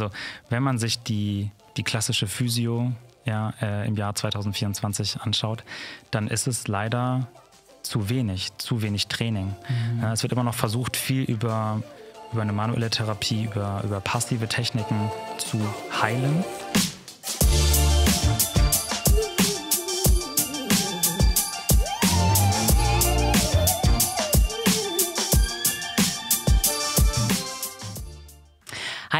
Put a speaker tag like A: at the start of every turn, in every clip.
A: Also wenn man sich die, die klassische Physio ja, äh, im Jahr 2024 anschaut, dann ist es leider zu wenig, zu wenig Training. Mhm. Ja, es wird immer noch versucht, viel über, über eine manuelle Therapie, über, über passive Techniken zu heilen.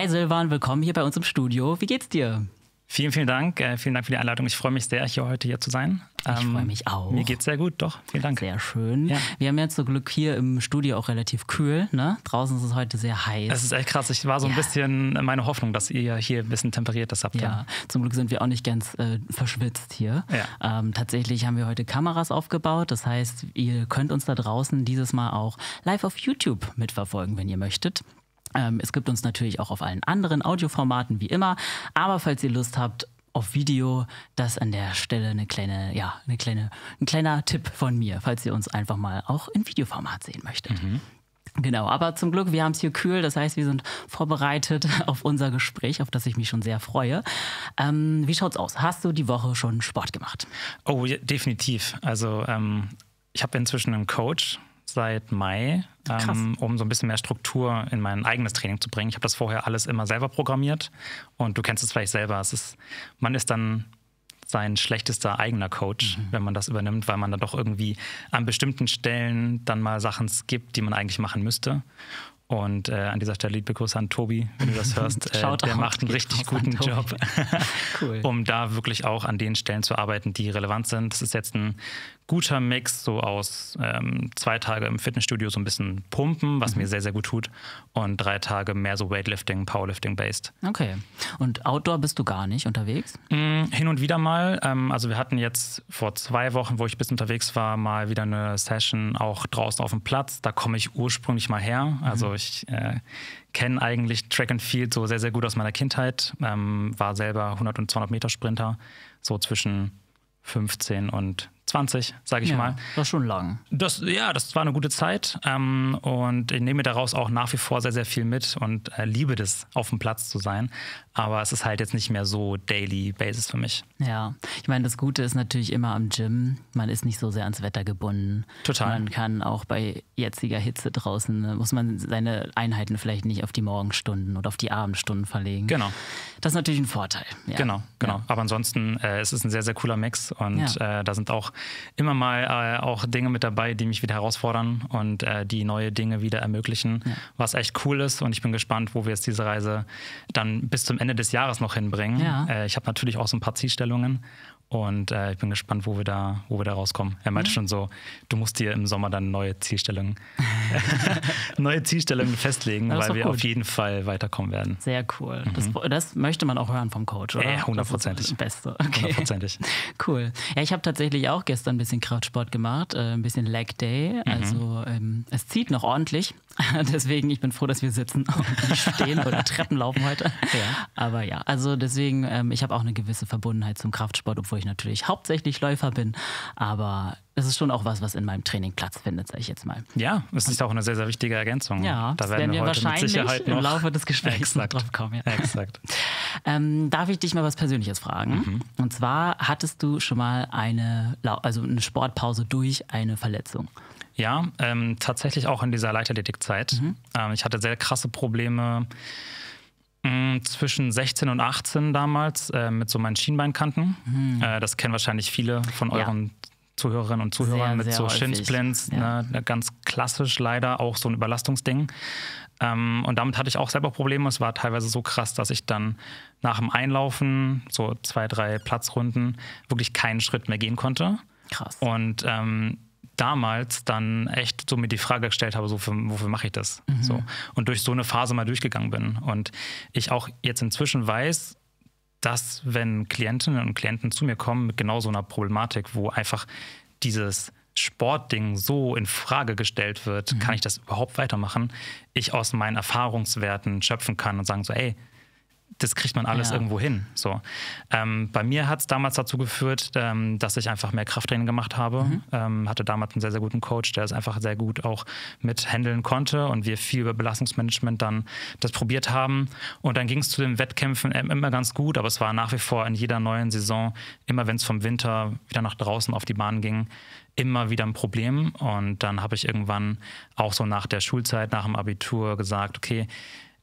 B: Hi Silvan, willkommen hier bei uns im Studio. Wie geht's dir? Vielen, vielen Dank. Äh, vielen Dank für die Einladung. Ich freue mich sehr, hier heute hier zu sein. Ähm, ich freue mich auch. Mir geht's sehr gut, doch. Vielen Dank. Sehr schön. Ja. Wir haben jetzt zum Glück hier im Studio auch relativ kühl. Ne? Draußen ist es heute sehr heiß. Es ist echt krass. Ich war so ja. ein bisschen meine Hoffnung, dass ihr hier ein bisschen temperiert das habt. Ja, zum Glück sind wir auch nicht ganz äh, verschwitzt hier. Ähm, tatsächlich haben wir heute Kameras aufgebaut. Das heißt, ihr könnt uns da draußen dieses Mal auch live auf YouTube mitverfolgen, wenn ihr möchtet. Ähm, es gibt uns natürlich auch auf allen anderen Audioformaten wie immer. Aber falls ihr Lust habt auf Video, das an der Stelle eine kleine, ja, eine kleine, ein kleiner Tipp von mir, falls ihr uns einfach mal auch in Videoformat sehen möchtet. Mhm. Genau, aber zum Glück, wir haben es hier kühl, das heißt, wir sind vorbereitet auf unser Gespräch, auf das ich mich schon sehr freue. Ähm, wie schaut's aus? Hast du die Woche schon Sport gemacht?
A: Oh, ja, definitiv. Also ähm, ich habe inzwischen einen Coach, seit Mai, ähm, um so ein bisschen mehr Struktur in mein eigenes Training zu bringen. Ich habe das vorher alles immer selber programmiert und du kennst es vielleicht selber. Es ist, man ist dann sein schlechtester eigener Coach, mhm. wenn man das übernimmt, weil man dann doch irgendwie an bestimmten Stellen dann mal Sachen skippt, die man eigentlich machen müsste. Und äh, an dieser Stelle liebe Grüße an Tobi, wenn du das hörst. Äh, der macht einen richtig guten Job, cool. um da wirklich auch an den Stellen zu arbeiten, die relevant sind. Das ist jetzt ein guter Mix so aus ähm, zwei Tage im Fitnessstudio so ein bisschen pumpen, was mhm. mir sehr, sehr gut tut. Und drei Tage mehr so Weightlifting, Powerlifting-based. Okay. Und Outdoor bist du gar nicht unterwegs? Mm, hin und wieder mal. Ähm, also wir hatten jetzt vor zwei Wochen, wo ich bis unterwegs war, mal wieder eine Session auch draußen auf dem Platz. Da komme ich ursprünglich mal her. Also mhm. ich äh, kenne eigentlich Track and Field so sehr, sehr gut aus meiner Kindheit. Ähm, war selber 100 und 200 Meter Sprinter, so zwischen 15 und 20, sage ich ja, mal. Das war schon lang. Das, ja, das war eine gute Zeit ähm, und ich nehme daraus auch nach wie vor sehr, sehr viel mit und äh, liebe das, auf dem Platz zu sein aber es ist halt jetzt nicht mehr so Daily Basis für mich.
B: Ja, ich meine, das Gute ist natürlich immer am Gym, man ist nicht so sehr ans Wetter gebunden. Total. Man kann auch bei jetziger Hitze draußen, äh, muss man seine Einheiten vielleicht nicht auf die Morgenstunden oder auf die Abendstunden verlegen. Genau. Das ist natürlich ein Vorteil. Ja. Genau,
A: genau. Ja. Aber ansonsten äh, es ist es ein sehr, sehr cooler Mix und ja. äh, da sind auch immer mal äh, auch Dinge mit dabei, die mich wieder herausfordern und äh, die neue Dinge wieder ermöglichen, was echt cool ist und ich bin gespannt, wo wir jetzt diese Reise dann bis zum Ende Ende des Jahres noch hinbringen. Ja. Äh, ich habe natürlich auch so ein paar Zielstellungen und äh, ich bin gespannt, wo wir da, wo wir da rauskommen. Er meinte mhm. schon so, du musst dir im Sommer dann neue Zielstellungen, neue Zielstellungen festlegen, weil wir gut. auf jeden Fall weiterkommen werden. Sehr cool. Mhm. Das,
B: das, möchte man auch hören vom Coach, oder? hundertprozentig. Äh, das, das Beste. Okay. Cool. Ja, ich habe tatsächlich auch gestern ein bisschen Krautsport gemacht, äh, ein bisschen Leg Day. Mhm. Also ähm, es zieht noch ordentlich. deswegen, ich bin froh, dass wir sitzen und nicht stehen oder Treppen laufen heute. Ja. Aber ja, also deswegen, ähm, ich habe auch eine gewisse Verbundenheit zum Kraftsport, obwohl ich natürlich hauptsächlich Läufer bin. Aber es ist schon auch was, was in meinem Training Platz findet, sage ich jetzt mal.
A: Ja, es ist
B: auch eine sehr, sehr wichtige Ergänzung. Ja, da werden, werden wir, wir wahrscheinlich im Laufe des Gesprächs noch drauf kommen. Ja. Exakt. Ähm, darf ich dich mal was Persönliches fragen? Mhm. Und zwar, hattest du schon mal
A: eine, also eine Sportpause durch eine Verletzung? Ja, ähm, tatsächlich auch in dieser Leichtathletikzeit. Mhm. Ähm, ich hatte sehr krasse Probleme mm, zwischen 16 und 18 damals äh, mit so meinen Schienbeinkanten. Mhm. Äh, das kennen wahrscheinlich viele von euren ja. Zuhörerinnen und Zuhörern sehr, mit sehr so häufig. Shinsplints, ja. ne, äh, ganz klassisch leider auch so ein Überlastungsding. Ähm, und damit hatte ich auch selber Probleme. Es war teilweise so krass, dass ich dann nach dem Einlaufen, so zwei, drei Platzrunden, wirklich keinen Schritt mehr gehen konnte. Krass. Und ähm, damals dann echt so mir die Frage gestellt habe, so für, wofür mache ich das? Mhm. So. Und durch so eine Phase mal durchgegangen bin. Und ich auch jetzt inzwischen weiß, dass wenn Klientinnen und Klienten zu mir kommen mit genau so einer Problematik, wo einfach dieses Sportding so in Frage gestellt wird, mhm. kann ich das überhaupt weitermachen? Ich aus meinen Erfahrungswerten schöpfen kann und sagen so, ey, das kriegt man alles ja. irgendwo hin. So. Ähm, bei mir hat es damals dazu geführt, ähm, dass ich einfach mehr Krafttraining gemacht habe. Mhm. Ähm, hatte damals einen sehr, sehr guten Coach, der es einfach sehr gut auch mit handeln konnte und wir viel über Belastungsmanagement dann das probiert haben. Und dann ging es zu den Wettkämpfen ähm, immer ganz gut, aber es war nach wie vor in jeder neuen Saison, immer wenn es vom Winter wieder nach draußen auf die Bahn ging, immer wieder ein Problem. Und dann habe ich irgendwann auch so nach der Schulzeit, nach dem Abitur gesagt, okay,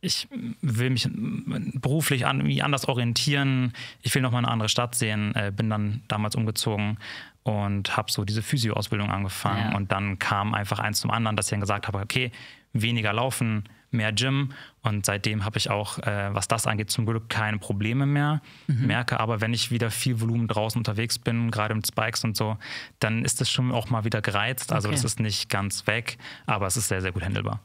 A: ich will mich ähm, beruflich an, anders orientieren, ich will nochmal eine andere Stadt sehen, äh, bin dann damals umgezogen und habe so diese Physio-Ausbildung angefangen. Ja. Und dann kam einfach eins zum anderen, dass ich dann gesagt habe, okay, weniger laufen, mehr Gym. Und seitdem habe ich auch, äh, was das angeht, zum Glück keine Probleme mehr. Mhm. Merke aber, wenn ich wieder viel Volumen draußen unterwegs bin, gerade mit Spikes und so, dann ist das schon auch mal wieder gereizt. Also okay. das ist nicht ganz weg, aber es ist sehr, sehr gut handelbar.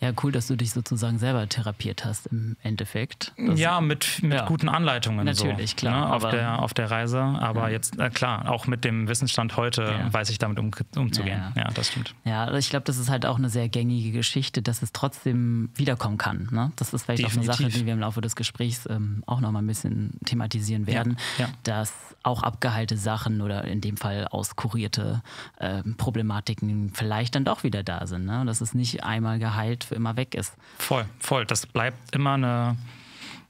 B: Ja, cool, dass du dich sozusagen selber therapiert hast im Endeffekt.
A: Das ja, mit, mit ja. guten Anleitungen. Natürlich, so, klar. Ne, auf, der, auf der Reise. Aber ja. jetzt, äh, klar, auch mit dem Wissensstand heute ja. weiß ich damit um, umzugehen. Ja. das stimmt.
B: Ja, also ich glaube, das ist halt auch eine sehr gängige Geschichte, dass es trotzdem wiederkommen kann. Ne? Das ist vielleicht Definitiv. auch eine Sache, die wir im Laufe des Gesprächs ähm, auch nochmal ein bisschen thematisieren werden, dass auch abgeheilte Sachen oder in dem Fall auskurierte äh, Problematiken vielleicht dann doch wieder da sind. Ne? Das ist nicht
A: einmal geheilt halt für immer weg ist. Voll, voll. Das bleibt immer eine,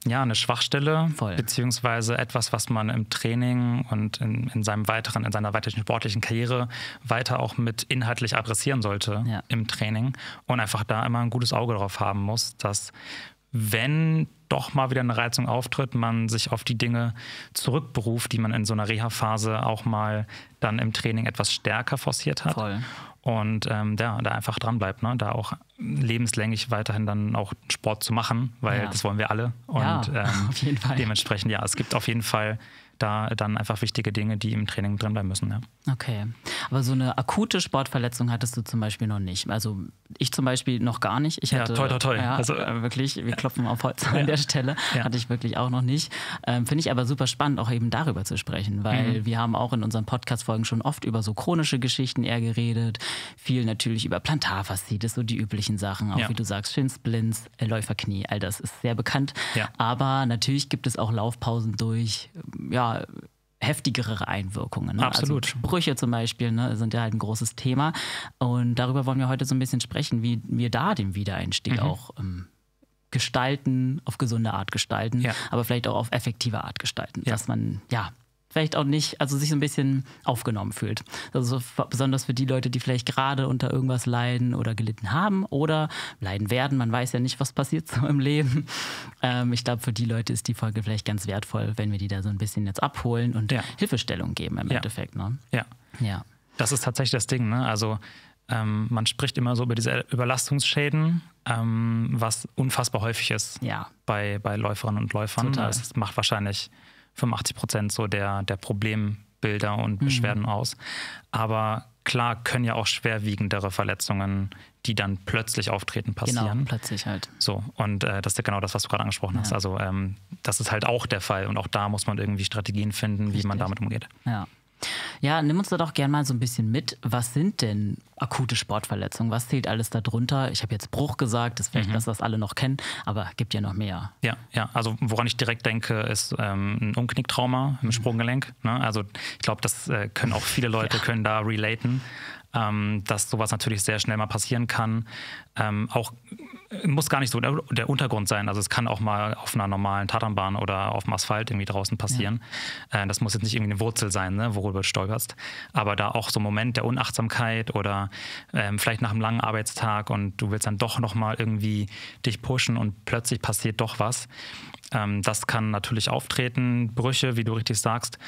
A: ja, eine Schwachstelle, voll. beziehungsweise etwas, was man im Training und in, in seinem weiteren, in seiner weiteren sportlichen Karriere weiter auch mit inhaltlich adressieren sollte ja. im Training und einfach da immer ein gutes Auge drauf haben muss, dass wenn doch mal wieder eine Reizung auftritt, man sich auf die Dinge zurückberuft, die man in so einer Reha-Phase auch mal dann im Training etwas stärker forciert hat. Voll und ähm, ja, da einfach dranbleibt, ne? da auch lebenslänglich weiterhin dann auch Sport zu machen, weil ja. das wollen wir alle. Und ja, ähm, auf jeden Fall. dementsprechend, ja, es gibt auf jeden Fall da dann einfach wichtige Dinge, die im Training drin müssen. Ja.
B: Okay, aber so eine akute Sportverletzung hattest du zum Beispiel noch nicht. Also ich zum Beispiel noch gar nicht. Ich hatte, ja, toi, toi, toi. Ja, also, äh, äh, wirklich, wir klopfen auf Holz ja, an der Stelle. Ja. Hatte ich wirklich auch noch nicht. Ähm, Finde ich aber super spannend, auch eben darüber zu sprechen, weil mhm. wir haben auch in unseren Podcast-Folgen schon oft über so chronische Geschichten eher geredet. Viel natürlich über Plantarfaszitis, so die üblichen Sachen. Auch wie du sagst, Shins, äh, Läuferknie, all das ist sehr bekannt. Aber natürlich gibt es auch Laufpausen durch, ja, heftigere Einwirkungen. Ne? Also Absolut. Also Brüche zum Beispiel ne, sind ja halt ein großes Thema. Und darüber wollen wir heute so ein bisschen sprechen, wie wir da den Wiedereinstieg mhm. auch ähm, gestalten, auf gesunde Art gestalten, ja. aber vielleicht auch auf effektive Art gestalten, ja. dass man ja vielleicht auch nicht, also sich so ein bisschen aufgenommen fühlt. Also besonders für die Leute, die vielleicht gerade unter irgendwas leiden oder gelitten haben oder leiden werden. Man weiß ja nicht, was passiert so im Leben. Ähm, ich glaube, für die Leute ist die Folge vielleicht ganz wertvoll, wenn wir die da so ein bisschen jetzt abholen und ja. Hilfestellung geben im ja. Endeffekt. Ne? Ja. ja.
A: Das ist tatsächlich das Ding. Ne? Also ähm, man spricht immer so über diese Überlastungsschäden, ähm, was unfassbar häufig ist ja. bei, bei Läuferinnen und Läufern. Total. Das macht wahrscheinlich 85 Prozent so der, der Problembilder und mhm. Beschwerden aus. Aber klar können ja auch schwerwiegendere Verletzungen, die dann plötzlich auftreten, genau, passieren. Genau, plötzlich halt. So, und äh, das ist ja genau das, was du gerade angesprochen ja. hast. Also ähm, das ist halt auch der Fall und auch da muss man irgendwie Strategien finden, Richtig. wie man damit umgeht.
B: Ja. Ja, nimm uns da doch gerne mal so ein bisschen mit. Was sind denn akute Sportverletzungen? Was zählt alles darunter? Ich habe jetzt Bruch gesagt, das ist vielleicht mhm. das, alle noch kennen, aber gibt ja noch mehr.
A: Ja, ja. Also woran ich direkt denke, ist ähm, ein Umknicktrauma im Sprunggelenk. Ne? Also ich glaube, das äh, können auch viele Leute ja. können da relaten. Ähm, dass sowas natürlich sehr schnell mal passieren kann. Ähm, auch muss gar nicht so der, Untergrund sein. Also es kann auch mal auf einer normalen Tatanbahn oder auf dem Asphalt irgendwie draußen passieren. Ja. Äh, das muss jetzt nicht irgendwie eine Wurzel sein, ne, worüber du stolperst. Aber da auch so ein Moment der Unachtsamkeit oder ähm, vielleicht nach einem langen Arbeitstag und du willst dann doch nochmal irgendwie dich pushen und plötzlich passiert doch was. Ähm, das kann natürlich auftreten, Brüche, wie du richtig sagst,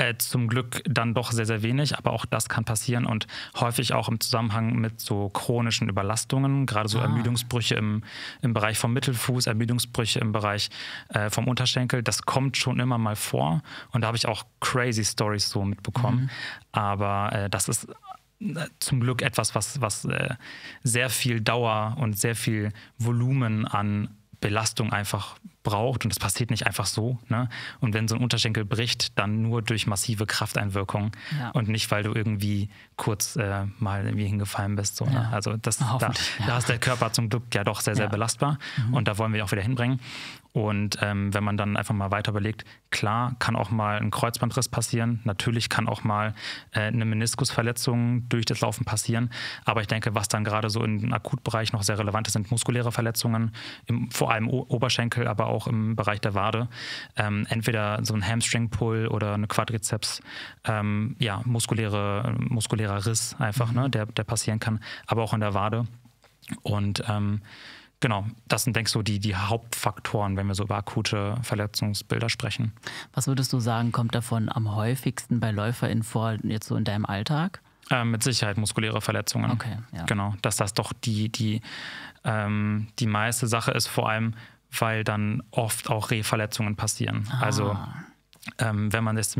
A: äh, zum Glück dann doch sehr, sehr wenig, aber auch das kann passieren und häufig auch im Zusammenhang mit so chronischen Überlastungen, gerade so ah. Ermüdungsbrüche im, im Bereich vom Mittelfuß, Ermüdungsbrüche im Bereich äh, vom Unterschenkel. Das kommt schon immer mal vor und da habe ich auch crazy Stories so mitbekommen. Mhm. Aber äh, das ist äh, zum Glück etwas, was, was äh, sehr viel Dauer und sehr viel Volumen an Belastung einfach braucht und das passiert nicht einfach so. Ne? Und wenn so ein Unterschenkel bricht, dann nur durch massive Krafteinwirkung ja. und nicht, weil du irgendwie kurz äh, mal irgendwie hingefallen bist. So, ne? ja. ne? Also das, da, da, ist der Körper zum Glück ja doch sehr, sehr belastbar mhm. und da wollen wir auch wieder hinbringen. Und ähm, wenn man dann einfach mal weiter überlegt, klar kann auch mal ein Kreuzbandriss passieren, natürlich kann auch mal äh, eine Meniskusverletzung durch das Laufen passieren, aber ich denke, was dann gerade so im Akutbereich noch sehr relevant ist, sind muskuläre Verletzungen, im, vor allem o Oberschenkel, aber auch im Bereich der Wade. Ähm, entweder so ein Hamstring-Pull oder eine Quadrizeps, ähm, ja, muskuläre, muskulärer Riss einfach, mhm. ne, der, der passieren kann, aber auch in der Wade. Und ähm, Genau, das sind, denkst du, die, die Hauptfaktoren, wenn wir so über akute Verletzungsbilder sprechen. Was würdest du sagen, kommt davon am häufigsten bei LäuferInnen vor, jetzt so in deinem Alltag? Äh, mit Sicherheit muskuläre Verletzungen. Okay, ja. Genau, dass das doch die, die, ähm, die meiste Sache ist, vor allem, weil dann oft auch Rehverletzungen passieren. Also ah. Also ähm, wenn man das,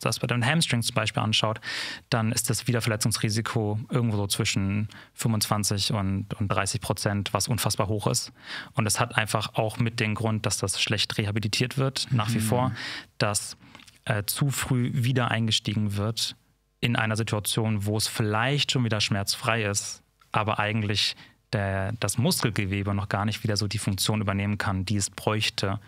A: das, bei den Hamstrings zum Beispiel anschaut, dann ist das Wiederverletzungsrisiko irgendwo so zwischen 25 und, und 30 Prozent, was unfassbar hoch ist. Und das hat einfach auch mit den Grund, dass das schlecht rehabilitiert wird, nach mhm. wie vor, dass äh, zu früh wieder eingestiegen wird in einer Situation, wo es vielleicht schon wieder schmerzfrei ist, aber eigentlich der, das Muskelgewebe noch gar nicht wieder so die Funktion übernehmen kann, die es bräuchte,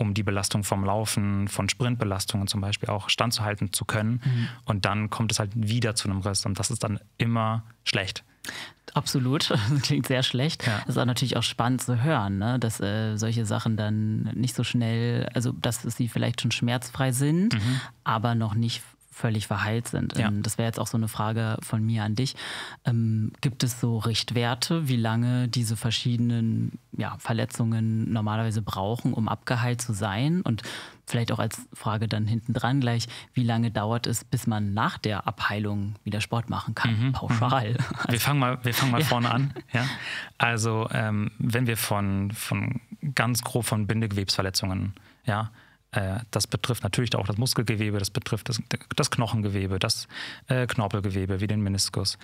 A: um die Belastung vom Laufen, von Sprintbelastungen zum Beispiel auch standzuhalten zu können. Mhm. Und dann kommt es halt wieder zu einem Riss und das ist dann immer schlecht.
B: Absolut, das klingt sehr schlecht. Ja. Das ist auch natürlich auch spannend zu hören, ne? dass äh, solche Sachen dann nicht so schnell, also dass sie vielleicht schon schmerzfrei sind, mhm. aber noch nicht völlig verheilt sind. Ja. Ähm, das wäre jetzt auch so eine Frage von mir an dich. Ähm, gibt es so Richtwerte, wie lange diese verschiedenen ja, Verletzungen normalerweise brauchen, um abgeheilt zu sein? Und vielleicht auch als Frage dann hintendran gleich, wie lange dauert es, bis man nach der
A: Abheilung wieder Sport machen kann, mhm, pauschal? Also, wir fangen mal, wir fangen mal ja. vorne an. Ja? Also ähm, wenn wir von, von ganz grob von Bindegewebsverletzungen, ja, äh, das betrifft natürlich auch das Muskelgewebe, das betrifft das, das Knochengewebe, das äh, Knorpelgewebe wie den Meniskus,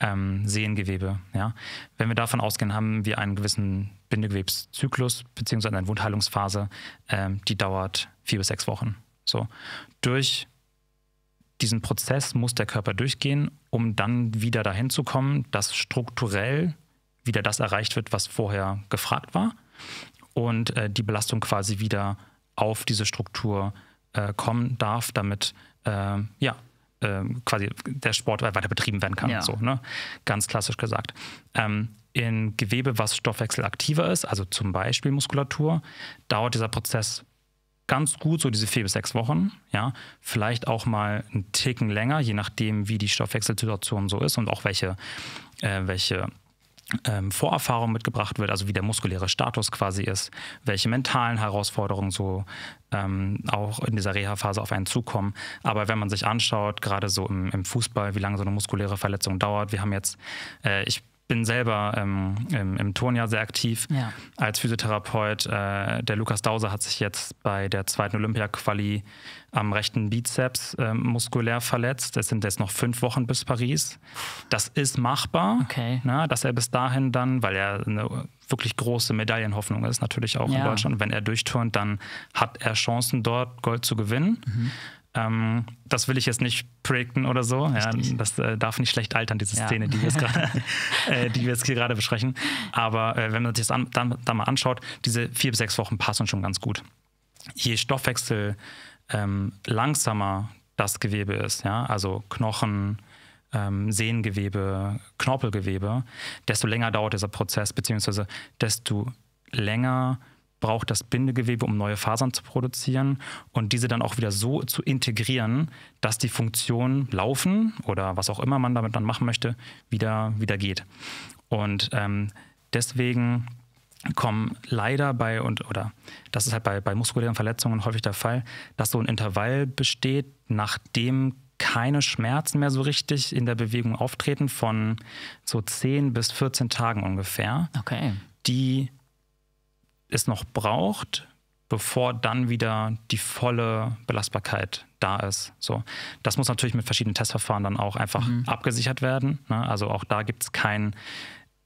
A: ähm, Sehengewebe. Ja? Wenn wir davon ausgehen, haben wir einen gewissen Bindegewebszyklus bzw. eine Wundheilungsphase, ähm, die dauert vier bis sechs Wochen. So. Durch diesen Prozess muss der Körper durchgehen, um dann wieder dahin zu kommen, dass strukturell wieder das erreicht wird, was vorher gefragt war und äh, die Belastung quasi wieder auf diese Struktur äh, kommen darf, damit äh, ja, äh, quasi der Sport weiter betrieben werden kann. Ja. So, ne? Ganz klassisch gesagt. Ähm, in Gewebe, was stoffwechselaktiver ist, also zum Beispiel Muskulatur, dauert dieser Prozess ganz gut, so diese vier bis sechs Wochen, ja, vielleicht auch mal einen Ticken länger, je nachdem, wie die Stoffwechselsituation so ist und auch welche, äh, welche ähm, Vorerfahrung mitgebracht wird, also wie der muskuläre Status quasi ist, welche mentalen Herausforderungen so ähm, auch in dieser Reha-Phase auf einen zukommen. Aber wenn man sich anschaut, gerade so im, im, Fußball, wie lange so eine muskuläre Verletzung dauert, wir haben jetzt, äh, ich bin selber ähm, im, im Turnjahr sehr aktiv ja. als Physiotherapeut. Äh, der Lukas Dauser hat sich jetzt bei der zweiten Olympia-Quali am rechten Bizeps äh, muskulär verletzt. Es sind jetzt noch fünf Wochen bis Paris. Das ist machbar, okay. na, ne, dass er bis dahin dann, weil er eine wirklich große Medaillenhoffnung ist, natürlich auch ja. in Deutschland. Wenn er durchturnt, dann hat er Chancen, dort Gold zu gewinnen. Mhm. Ähm, das will ich jetzt nicht predikten oder so. Ja, das äh, darf nicht schlecht altern, diese ja. Szene, die wir, grade, äh, die wir jetzt, gerade besprechen. Aber äh, wenn man sich das an, dann, dann, mal anschaut, diese vier bis sechs Wochen passen schon ganz gut. Je Stoffwechsel ähm, langsamer das Gewebe ist, ja, also Knochen, ähm, Sehngewebe, Knorpelgewebe, desto länger dauert dieser Prozess, beziehungsweise desto länger braucht das Bindegewebe, um neue Fasern zu produzieren und diese dann auch wieder so zu integrieren, dass die Funktion laufen oder was auch immer man damit dann machen möchte, wieder, wieder geht. Und ähm, deswegen kommen leider bei und oder das ist halt bei, bei muskulären Verletzungen häufig der Fall, dass so ein Intervall besteht, nachdem keine Schmerzen mehr so richtig in der Bewegung auftreten von so 10 bis 14 Tagen ungefähr. Okay. Die es noch braucht, bevor dann wieder die volle Belastbarkeit da ist. So, das muss natürlich mit verschiedenen Testverfahren dann auch einfach mhm. abgesichert werden. Ne? Also auch da gibt es kein,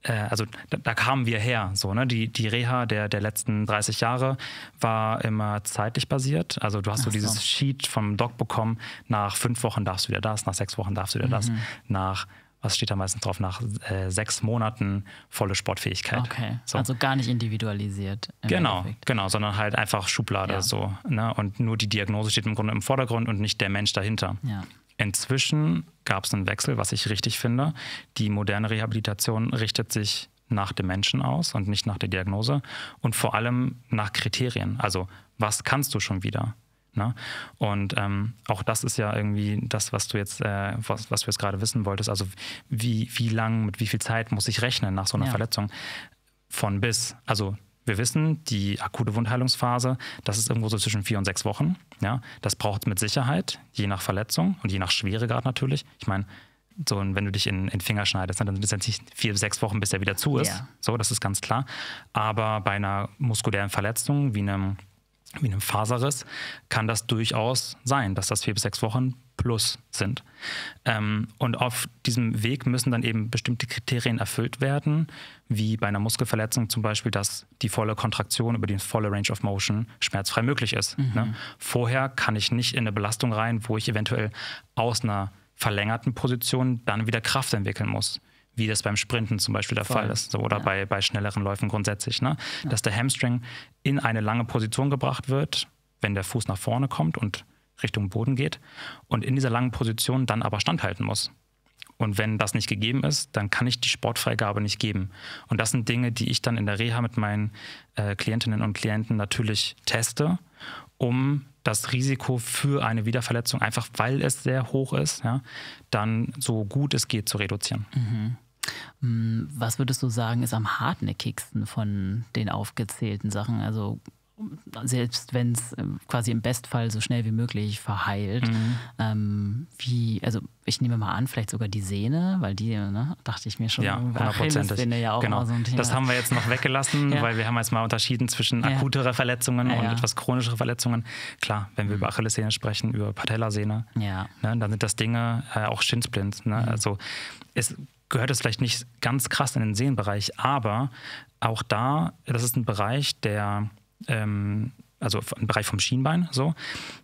A: äh, also da, da, kamen wir her. So, ne? die, die Reha der, der letzten 30 Jahre war immer zeitlich basiert. Also du hast Ach so dieses Sheet vom Doc bekommen, nach fünf Wochen darfst du wieder das, nach sechs Wochen darfst du wieder mhm. das, nach was steht da meistens drauf, nach äh, sechs Monaten volle Sportfähigkeit. Okay. So. Also
B: gar nicht individualisiert. Genau,
A: Endeffekt. genau, sondern halt einfach Schublade ja. so. Ne? Und nur die Diagnose steht im Grunde im Vordergrund und nicht der Mensch dahinter. Ja. Inzwischen gab es einen Wechsel, was ich richtig finde. Die moderne Rehabilitation richtet sich nach dem Menschen aus und nicht nach der Diagnose und vor allem nach Kriterien. Also was kannst du schon wieder? Ne? Und ähm, auch das ist ja irgendwie das, was du jetzt, äh, was, was du jetzt gerade wissen wolltest. Also wie, wie lang, mit wie viel Zeit muss ich rechnen nach so einer ja. Verletzung? Von bis. Also wir wissen, die akute Wundheilungsphase, das ist irgendwo so zwischen vier und sechs Wochen. Ja? Das braucht mit Sicherheit, je nach Verletzung und je nach Schweregrad natürlich. Ich meine, so, wenn du dich in, den Finger schneidest, ne, dann sind es natürlich vier bis sechs Wochen, bis der wieder zu ist. Ja. So, das ist ganz klar. Aber bei einer muskulären Verletzung wie einem wie einem Faserriss, kann das durchaus sein, dass das vier bis sechs Wochen plus sind. Ähm, und auf diesem Weg müssen dann eben bestimmte Kriterien erfüllt werden, wie bei einer Muskelverletzung zum Beispiel, dass die volle Kontraktion über die volle Range of Motion schmerzfrei möglich ist. Mhm. Ne? Vorher kann ich nicht in eine Belastung rein, wo ich eventuell aus einer verlängerten Position dann wieder Kraft entwickeln muss wie das beim Sprinten zum Beispiel der Voll. Fall ist so, oder ja. bei, bei schnelleren Läufen grundsätzlich, ne? dass der Hamstring in eine lange Position gebracht wird, wenn der Fuß nach vorne kommt und Richtung Boden geht und in dieser langen Position dann aber standhalten muss. Und wenn das nicht gegeben ist, dann kann ich die Sportfreigabe nicht geben. Und das sind Dinge, die ich dann in der Reha mit meinen äh, Klientinnen und Klienten natürlich teste, um das Risiko für eine Wiederverletzung, einfach weil es sehr hoch ist, ja, dann so gut es geht zu reduzieren. Mhm. Hm, was würdest du sagen, ist am
B: hartnäckigsten von den aufgezählten Sachen? Also selbst wenn es ähm, quasi im Bestfall so schnell wie möglich verheilt, mhm. ähm, wie, also ich nehme mal an, vielleicht sogar die Sehne, weil die, ne, dachte ich mir schon, ja, Sehne Ja auch genau. So das haben wir
A: jetzt noch weggelassen, ja. weil wir haben jetzt mal unterschieden zwischen ja. akutere Verletzungen ja, und etwas chronischere Verletzungen. Klar, wenn wir mhm. über Achillessehne sprechen, über Patellasehne, ne, dann sind das Dinge, äh, auch Schinsblind. Ne? Mhm. Also es gehört es vielleicht nicht ganz krass in den Seelenbereich, aber auch da, das ist ein Bereich, der, ähm, also ein Bereich vom Schienbein, so,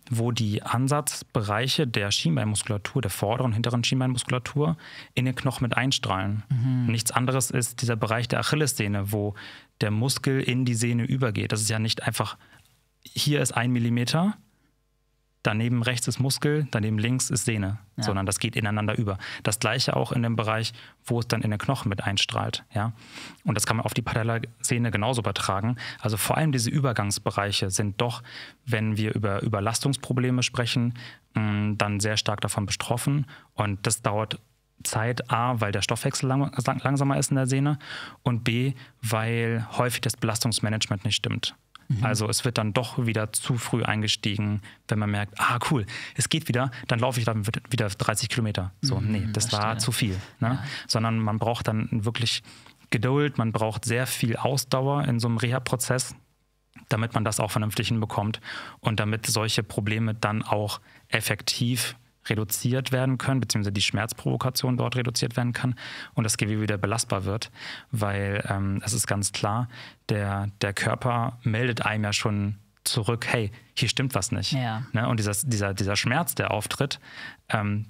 A: wo die Ansatzbereiche der Schienbeinmuskulatur, der vorderen und hinteren Schienbeinmuskulatur in den Knochen mit einstrahlen. Mhm. Nichts anderes ist dieser Bereich der Achillessehne, wo der Muskel in die Sehne übergeht. Das ist ja nicht einfach, hier ist ein Millimeter daneben rechts ist Muskel, daneben links ist Sehne, ja. sondern das geht ineinander über. Das gleiche auch in dem Bereich, wo es dann in den Knochen mit einstrahlt. Ja? Und das kann man auf die Patellasehne genauso übertragen. Also vor allem diese Übergangsbereiche sind doch, wenn wir über Überlastungsprobleme sprechen, dann sehr stark davon betroffen. Und das dauert Zeit, A, weil der Stoffwechsel lang, langsamer ist in der Sehne und B, weil häufig das Belastungsmanagement nicht stimmt. Mhm. Also es wird dann doch wieder zu früh eingestiegen, wenn man merkt, ah cool, es geht wieder, dann laufe ich dann wieder 30 Kilometer. So, mhm, nee, das verstehe. war zu viel. Ne? Ja. Sondern man braucht dann wirklich Geduld, man braucht sehr viel Ausdauer in so einem Reha-Prozess, damit man das auch vernünftig hinbekommt und damit solche Probleme dann auch effektiv reduziert werden können, beziehungsweise die Schmerzprovokation dort reduziert werden kann und das Gewebe wieder belastbar wird, weil ähm, es ist ganz klar, der, der Körper meldet einem ja schon zurück, hey, hier stimmt was nicht. Ja. Ne? Und dieser, dieser, dieser Schmerz, der auftritt, ähm,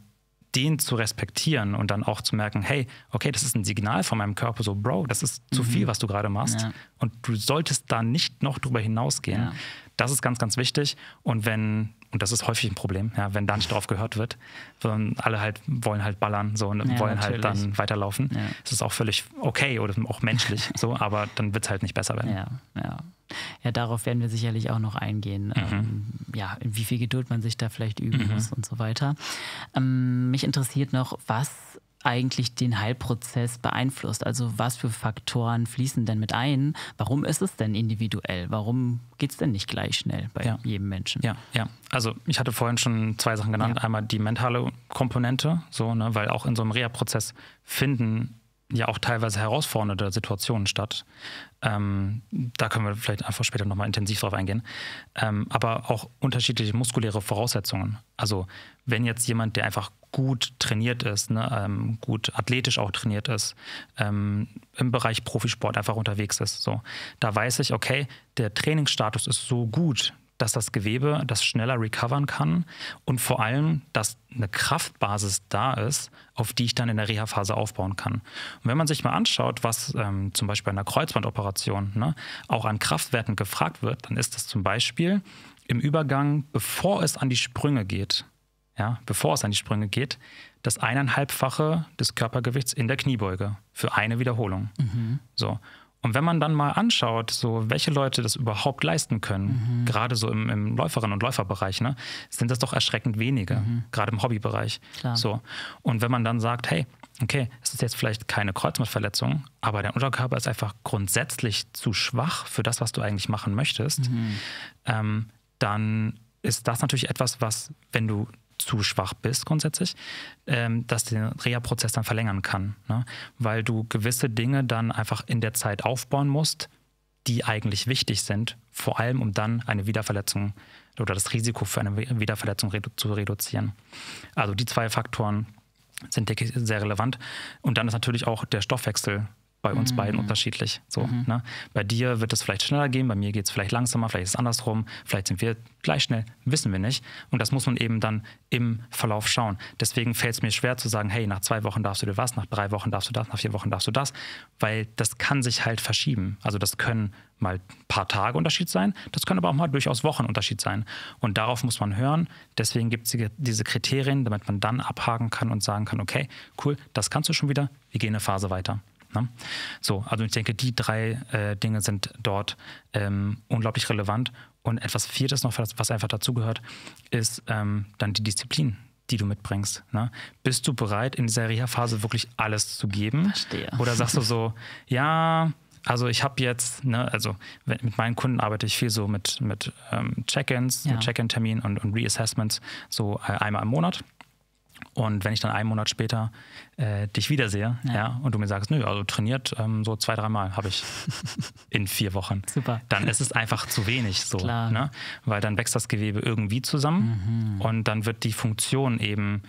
A: den zu respektieren und dann auch zu merken, hey, okay, das ist ein Signal von meinem Körper, so, Bro, das ist mhm. zu viel, was du gerade machst. Ja. Und du solltest da nicht noch drüber hinausgehen. Ja. Das ist ganz, ganz wichtig. Und wenn und das ist häufig ein Problem, ja, wenn da nicht drauf gehört wird. sondern ähm, Alle halt wollen halt ballern so und ne, ja, wollen natürlich. halt dann weiterlaufen. Ja. Das ist auch völlig okay oder auch menschlich so, aber dann wird es halt nicht besser werden. Ja, ja.
B: Ja, darauf werden wir sicherlich auch noch eingehen. Mhm. Ähm, ja, in wie viel Geduld man sich da vielleicht üben mhm. muss und so weiter. Ähm, mich interessiert noch, was eigentlich den Heilprozess beeinflusst? Also was für Faktoren fließen denn mit ein? Warum ist es denn individuell? Warum geht es denn nicht gleich schnell bei ja. jedem
A: Menschen? Ja, ja. Also ich hatte vorhin schon zwei Sachen genannt. Ja. Einmal die mentale Komponente, so, ne, weil auch in so einem Reha-Prozess finden ja auch teilweise herausfordernde Situationen statt. Ähm, da können wir vielleicht einfach später nochmal intensiv drauf eingehen. Ähm, aber auch unterschiedliche muskuläre Voraussetzungen. Also wenn jetzt jemand, der einfach gut trainiert ist, ne, ähm, gut athletisch auch trainiert ist, ähm, im Bereich Profisport einfach unterwegs ist. So. Da weiß ich, okay, der Trainingsstatus ist so gut, dass das Gewebe das schneller recovern kann und vor allem, dass eine Kraftbasis da ist, auf die ich dann in der Reha-Phase aufbauen kann. Und wenn man sich mal anschaut, was ähm, zum Beispiel bei einer Kreuzbandoperation ne, auch an Kraftwerten gefragt wird, dann ist das zum Beispiel im Übergang, bevor es an die Sprünge geht, ja, bevor es an die Sprünge geht, das eineinhalbfache des Körpergewichts in der Kniebeuge für eine Wiederholung. Mhm. So. Und wenn man dann mal anschaut, so welche Leute das überhaupt leisten können, mhm. gerade so im, im Läuferinnen- und Läuferbereich, ne, sind das doch erschreckend wenige, mhm. gerade im Hobbybereich. So. Und wenn man dann sagt, hey, okay, es ist jetzt vielleicht keine Kreuzbandverletzung, aber dein Unterkörper ist einfach grundsätzlich zu schwach für das, was du eigentlich machen möchtest, mhm. ähm, dann ist das natürlich etwas, was, wenn du zu schwach bist grundsätzlich, ähm, dass den Reha-Prozess dann verlängern kann. Ne? Weil du gewisse Dinge dann einfach in der Zeit aufbauen musst, die eigentlich wichtig sind, vor allem um dann eine Wiederverletzung oder das Risiko für eine Wiederverletzung redu zu reduzieren. Also die zwei Faktoren sind sehr relevant. Und dann ist natürlich auch der Stoffwechsel bei uns mhm. beiden unterschiedlich. So, mhm. ne? Bei dir wird es vielleicht schneller gehen, bei mir geht es vielleicht langsamer, vielleicht ist es andersrum, vielleicht sind wir gleich schnell, wissen wir nicht. Und das muss man eben dann im Verlauf schauen. Deswegen fällt es mir schwer zu sagen, hey, nach zwei Wochen darfst du dir was, nach drei Wochen darfst du das, nach vier Wochen darfst du das, weil das kann sich halt verschieben. Also das können mal ein paar Tage Unterschied sein, das können aber auch mal durchaus Wochen Unterschied sein. Und darauf muss man hören. Deswegen gibt es diese Kriterien, damit man dann abhaken kann und sagen kann, okay, cool, das kannst du schon wieder, wir gehen eine Phase weiter. Ne? So, also ich denke, die drei äh, Dinge sind dort ähm, unglaublich relevant. Und etwas Viertes noch, was einfach dazugehört, ist ähm, dann die Disziplin, die du mitbringst. Ne? Bist du bereit, in dieser Reha-Phase wirklich alles zu geben? Verstehe. Oder sagst du so, ja, also ich habe jetzt, ne, also mit meinen Kunden arbeite ich viel so mit, mit ähm, Check-ins, ja. Check-in-Termin und, und Reassessments, so äh, einmal im Monat. Und wenn ich dann einen Monat später äh, dich wiedersehe, ja. ja. und du mir sagst, nö, also trainiert ähm, so zwei, dreimal habe ich in vier Wochen. Super. Dann ist es einfach zu wenig so. Klar. Ne? Weil dann wächst das Gewebe irgendwie zusammen mhm. und dann wird die Funktion eben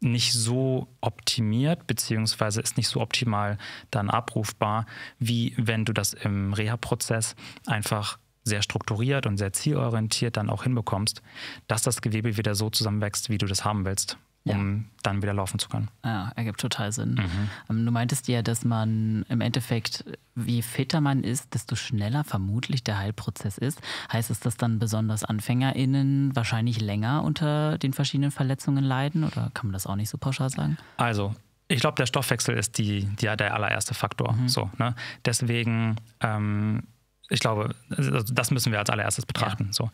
A: nicht so optimiert, beziehungsweise ist nicht so optimal dann abrufbar, wie wenn du das im Reha-Prozess einfach sehr strukturiert und sehr zielorientiert dann auch hinbekommst, dass das Gewebe wieder so zusammenwächst, wie du das haben willst um ja. dann wieder laufen zu können.
B: Ja, ah, ergibt total Sinn. Mhm. Ähm, du meintest ja, dass man im Endeffekt, je fitter man ist, desto schneller vermutlich der Heilprozess ist. Heißt es, dass dann besonders AnfängerInnen wahrscheinlich länger unter den verschiedenen Verletzungen leiden oder kann man das auch nicht so pauschal sagen?
A: Also, ich glaube, der Stoffwechsel ist die, die, der allererste Faktor. Mhm. So, ne? Deswegen ähm, ich glaube, also das müssen wir als allererstes betrachten. Ja. So.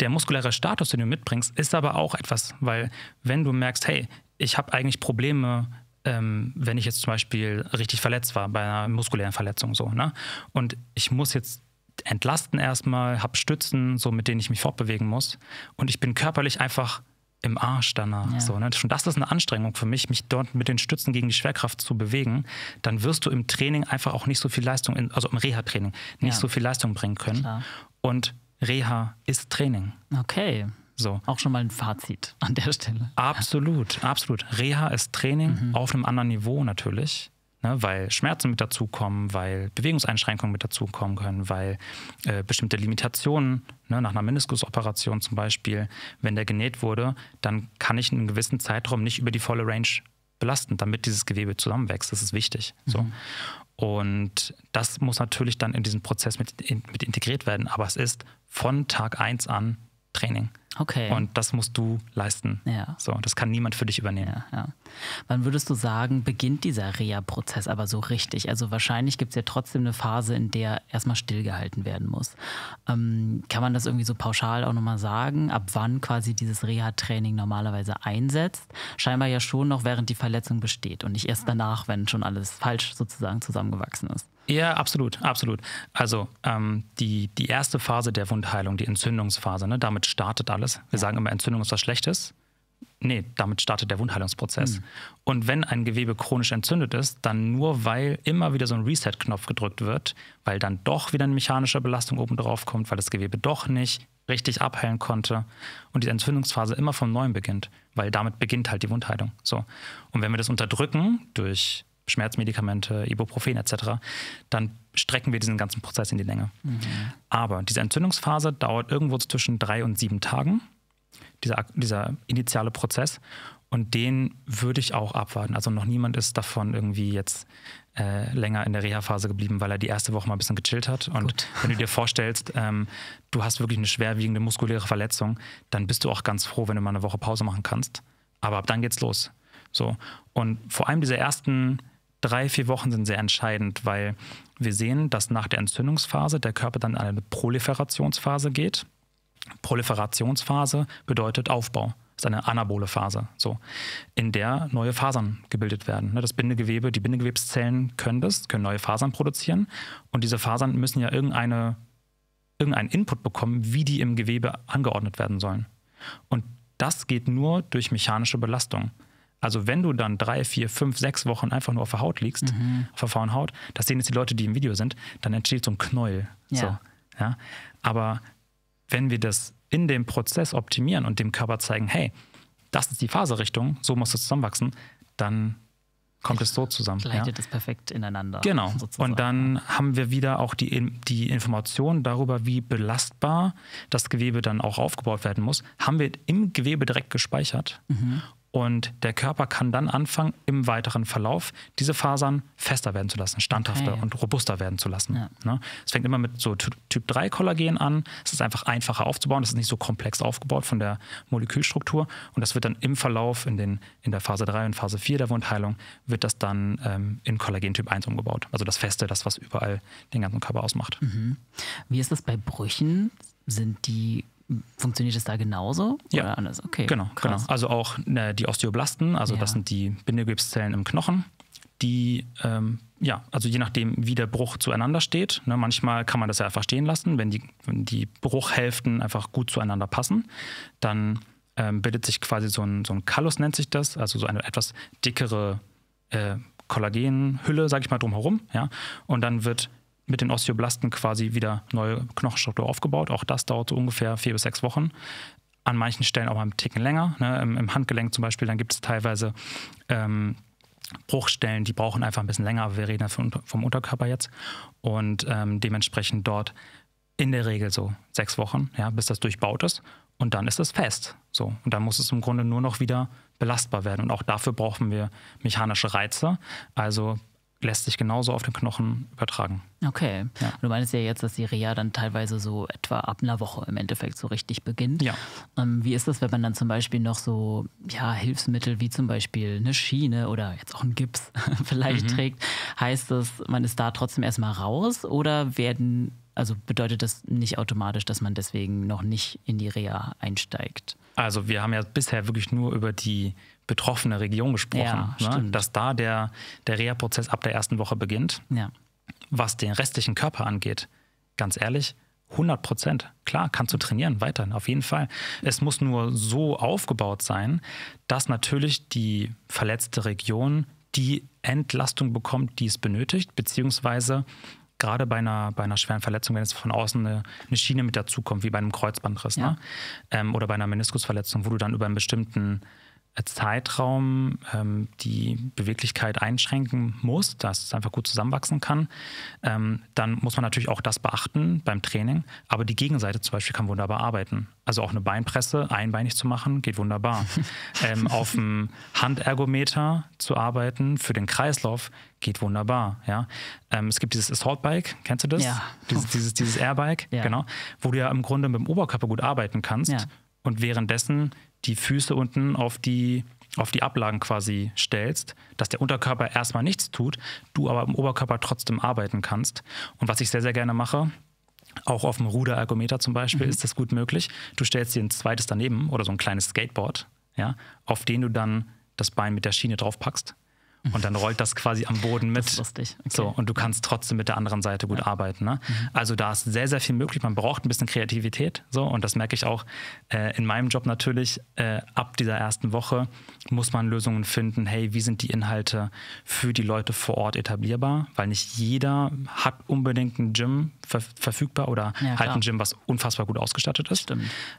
A: Der muskuläre Status, den du mitbringst, ist aber auch etwas, weil wenn du merkst, hey, ich habe eigentlich Probleme, ähm, wenn ich jetzt zum Beispiel richtig verletzt war bei einer muskulären Verletzung so, ne? Und ich muss jetzt entlasten erstmal, habe Stützen, so mit denen ich mich fortbewegen muss, und ich bin körperlich einfach im Arsch danach. Ja. So, ne? Schon das ist eine Anstrengung für mich, mich dort mit den Stützen gegen die Schwerkraft zu bewegen. Dann wirst du im Training einfach auch nicht so viel Leistung, in, also im Reha-Training, nicht ja. so viel Leistung bringen können. Klar. Und Reha ist Training. Okay. So. Auch schon mal ein Fazit an der Stelle. Absolut, absolut. Reha ist Training mhm. auf einem anderen Niveau natürlich. Ne, weil Schmerzen mit dazukommen, weil Bewegungseinschränkungen mit dazukommen können, weil äh, bestimmte Limitationen, ne, nach einer Meniskusoperation zum Beispiel, wenn der genäht wurde, dann kann ich einen gewissen Zeitraum nicht über die volle Range belasten, damit dieses Gewebe zusammenwächst. Das ist wichtig. So. Mhm. Und das muss natürlich dann in diesen Prozess mit, in, mit integriert werden, aber es ist von Tag 1 an Training. Okay. Und das musst du leisten. Ja. So, das kann niemand für dich übernehmen. Ja, ja.
B: Wann würdest du sagen, beginnt dieser Reha-Prozess aber so richtig? Also wahrscheinlich gibt es ja trotzdem eine Phase, in der erstmal stillgehalten werden muss. Ähm, kann man das irgendwie so pauschal auch nochmal sagen, ab wann quasi dieses Reha-Training normalerweise einsetzt? Scheinbar ja schon noch, während die Verletzung
A: besteht und nicht erst danach, wenn schon alles falsch sozusagen zusammengewachsen ist. Ja, absolut, absolut. Also ähm, die, die erste Phase der Wundheilung, die Entzündungsphase, ne, damit startet alles. Wir sagen immer, Entzündung ist was Schlechtes. Nee, damit startet der Wundheilungsprozess. Mhm. Und wenn ein Gewebe chronisch entzündet ist, dann nur, weil immer wieder so ein Reset-Knopf gedrückt wird, weil dann doch wieder eine mechanische Belastung oben drauf kommt, weil das Gewebe doch nicht richtig abheilen konnte und die Entzündungsphase immer vom Neuen beginnt, weil damit beginnt halt die Wundheilung. So. Und wenn wir das unterdrücken durch Schmerzmedikamente, Ibuprofen etc., dann strecken wir diesen ganzen Prozess in die Länge. Mhm. Aber diese Entzündungsphase dauert irgendwo zwischen drei und sieben Tagen, dieser, dieser initiale Prozess. Und den würde ich auch abwarten. Also noch niemand ist davon irgendwie jetzt äh, länger in der Reha-Phase geblieben, weil er die erste Woche mal ein bisschen gechillt hat. Und Gut. wenn du dir vorstellst, ähm, du hast wirklich eine schwerwiegende muskuläre Verletzung, dann bist du auch ganz froh, wenn du mal eine Woche Pause machen kannst. Aber ab dann geht's los. So. Und vor allem diese ersten drei, vier Wochen sind sehr entscheidend, weil wir sehen, dass nach der Entzündungsphase der Körper dann in eine Proliferationsphase geht. Proliferationsphase bedeutet Aufbau. Das ist eine anabole Phase, so, in der neue Fasern gebildet werden. Ne, das Bindegewebe, die Bindegewebszellen können das, können neue Fasern produzieren. Und diese Fasern müssen ja irgendeine, irgendeinen Input bekommen, wie die im Gewebe angeordnet werden sollen. Und das geht nur durch mechanische Belastung. Also wenn du dann drei, vier, fünf, sechs Wochen einfach nur auf der Haut liegst, mhm. auf der faulen Haut, das sehen jetzt die Leute, die im Video sind, dann entsteht so ein Knäuel. Ja. So, ja? Aber wenn wir das in dem Prozess optimieren und dem Körper zeigen, hey, das ist die Faserrichtung, so muss es zusammenwachsen, dann kommt es so zusammen. Leitet ja. es perfekt ineinander. Genau. Sozusagen. Und dann haben wir wieder auch die, die Information darüber, wie belastbar das Gewebe dann auch aufgebaut werden muss, haben wir im Gewebe direkt gespeichert. Mhm. Und der Körper kann dann anfangen, im weiteren Verlauf diese Fasern fester werden zu lassen, standhafter okay. und robuster werden zu lassen. Ja. Ne? Es fängt immer mit so Typ 3 Kollagen an. Es ist einfach einfacher aufzubauen. Es ist nicht so komplex aufgebaut von der Molekülstruktur. Und das wird dann im Verlauf in, den, in der Phase 3 und Phase 4 der Wundheilung, wird das dann ähm, in Kollagen Typ 1 umgebaut. Also das Feste, das, was überall den ganzen Körper ausmacht.
B: Mhm. Wie ist das bei Brüchen? Sind die Funktioniert das da
A: genauso? Ja, oder anders? Okay. Genau, genau. Also auch ne, die Osteoblasten, also ja. das sind die Bindegewebszellen im Knochen, die, ähm, ja, also je nachdem, wie der Bruch zueinander steht. Ne, manchmal kann man das ja einfach stehen lassen, wenn die, wenn die Bruchhälften einfach gut zueinander passen, dann ähm, bildet sich quasi so ein, so ein Kallus, nennt sich das, also so eine etwas dickere äh, Kollagenhülle, sag ich mal, drumherum. Ja? Und dann wird mit den Osteoblasten quasi wieder neue Knochenstruktur aufgebaut. Auch das dauert so ungefähr vier bis sechs Wochen. An manchen Stellen auch mal ein Ticken länger. Ne? Im, Im, Handgelenk zum Beispiel, dann gibt es teilweise ähm, Bruchstellen, die brauchen einfach ein bisschen länger, aber wir reden ja vom, vom Unterkörper jetzt. Und ähm, dementsprechend dort in der Regel so sechs Wochen, ja, bis das durchbaut ist. Und dann ist es fest. So. Und dann muss es im Grunde nur noch wieder belastbar werden. Und auch dafür brauchen wir mechanische Reize, also lässt sich genauso auf den Knochen übertragen.
B: Okay. Ja. Du meinst ja jetzt, dass die Reha dann teilweise so etwa ab einer Woche im Endeffekt so richtig beginnt. Ja. Ähm, wie ist das, wenn man dann zum Beispiel noch so ja, Hilfsmittel wie zum Beispiel eine Schiene oder jetzt auch einen Gips vielleicht mhm. trägt? Heißt das, man ist da trotzdem erstmal raus oder werden, also bedeutet das nicht automatisch, dass man deswegen noch nicht in die Reha
A: einsteigt? Also wir haben ja bisher wirklich nur über die betroffene Region gesprochen, ja, ne? dass da der, der Reha-Prozess ab der ersten Woche beginnt. Ja. Was den restlichen Körper angeht, ganz ehrlich, 100 Prozent. Klar, kannst du trainieren, weiterhin, auf jeden Fall. Es muss nur so aufgebaut sein, dass natürlich die verletzte Region die Entlastung bekommt, die es benötigt, beziehungsweise gerade bei einer, bei einer schweren Verletzung, wenn es von außen eine, eine Schiene mit dazukommt, wie bei einem Kreuzbandriss ne? ja. ne? ähm, oder bei einer Meniskusverletzung, wo du dann über einen bestimmten Zeitraum ähm, die Beweglichkeit einschränken muss, dass es einfach gut zusammenwachsen kann, ähm, dann muss man natürlich auch das beachten beim Training. Aber die Gegenseite zum Beispiel kann wunderbar arbeiten. Also auch eine Beinpresse einbeinig zu machen, geht wunderbar. ähm, auf dem Handergometer zu arbeiten für den Kreislauf geht wunderbar. Ja? Ähm, es gibt dieses Assault Bike, kennst du das? Ja. Dieses, dieses, dieses Airbike, ja. genau, wo du ja im Grunde mit dem Oberkörper gut arbeiten kannst. Ja. Und währenddessen die Füße unten auf die, auf die Ablagen quasi stellst, dass der Unterkörper erstmal nichts tut, du aber im Oberkörper trotzdem arbeiten kannst. Und was ich sehr, sehr gerne mache, auch auf dem Ruderergometer zum Beispiel mhm. ist das gut möglich. Du stellst dir ein zweites daneben oder so ein kleines Skateboard, ja, auf den du dann das Bein mit der Schiene draufpackst und dann rollt das quasi am Boden mit. Das ist lustig. Okay. So, und du kannst trotzdem mit der anderen Seite gut ja. arbeiten. Ne? Mhm. Also da ist sehr, sehr viel möglich. Man braucht ein bisschen Kreativität. So, und das merke ich auch äh, in meinem Job natürlich. Äh, ab dieser ersten Woche muss man Lösungen finden. Hey, wie sind die Inhalte für die Leute vor Ort etablierbar? Weil nicht jeder hat unbedingt ein Gym ver verfügbar oder ja, halt ein Gym, was unfassbar gut ausgestattet ist.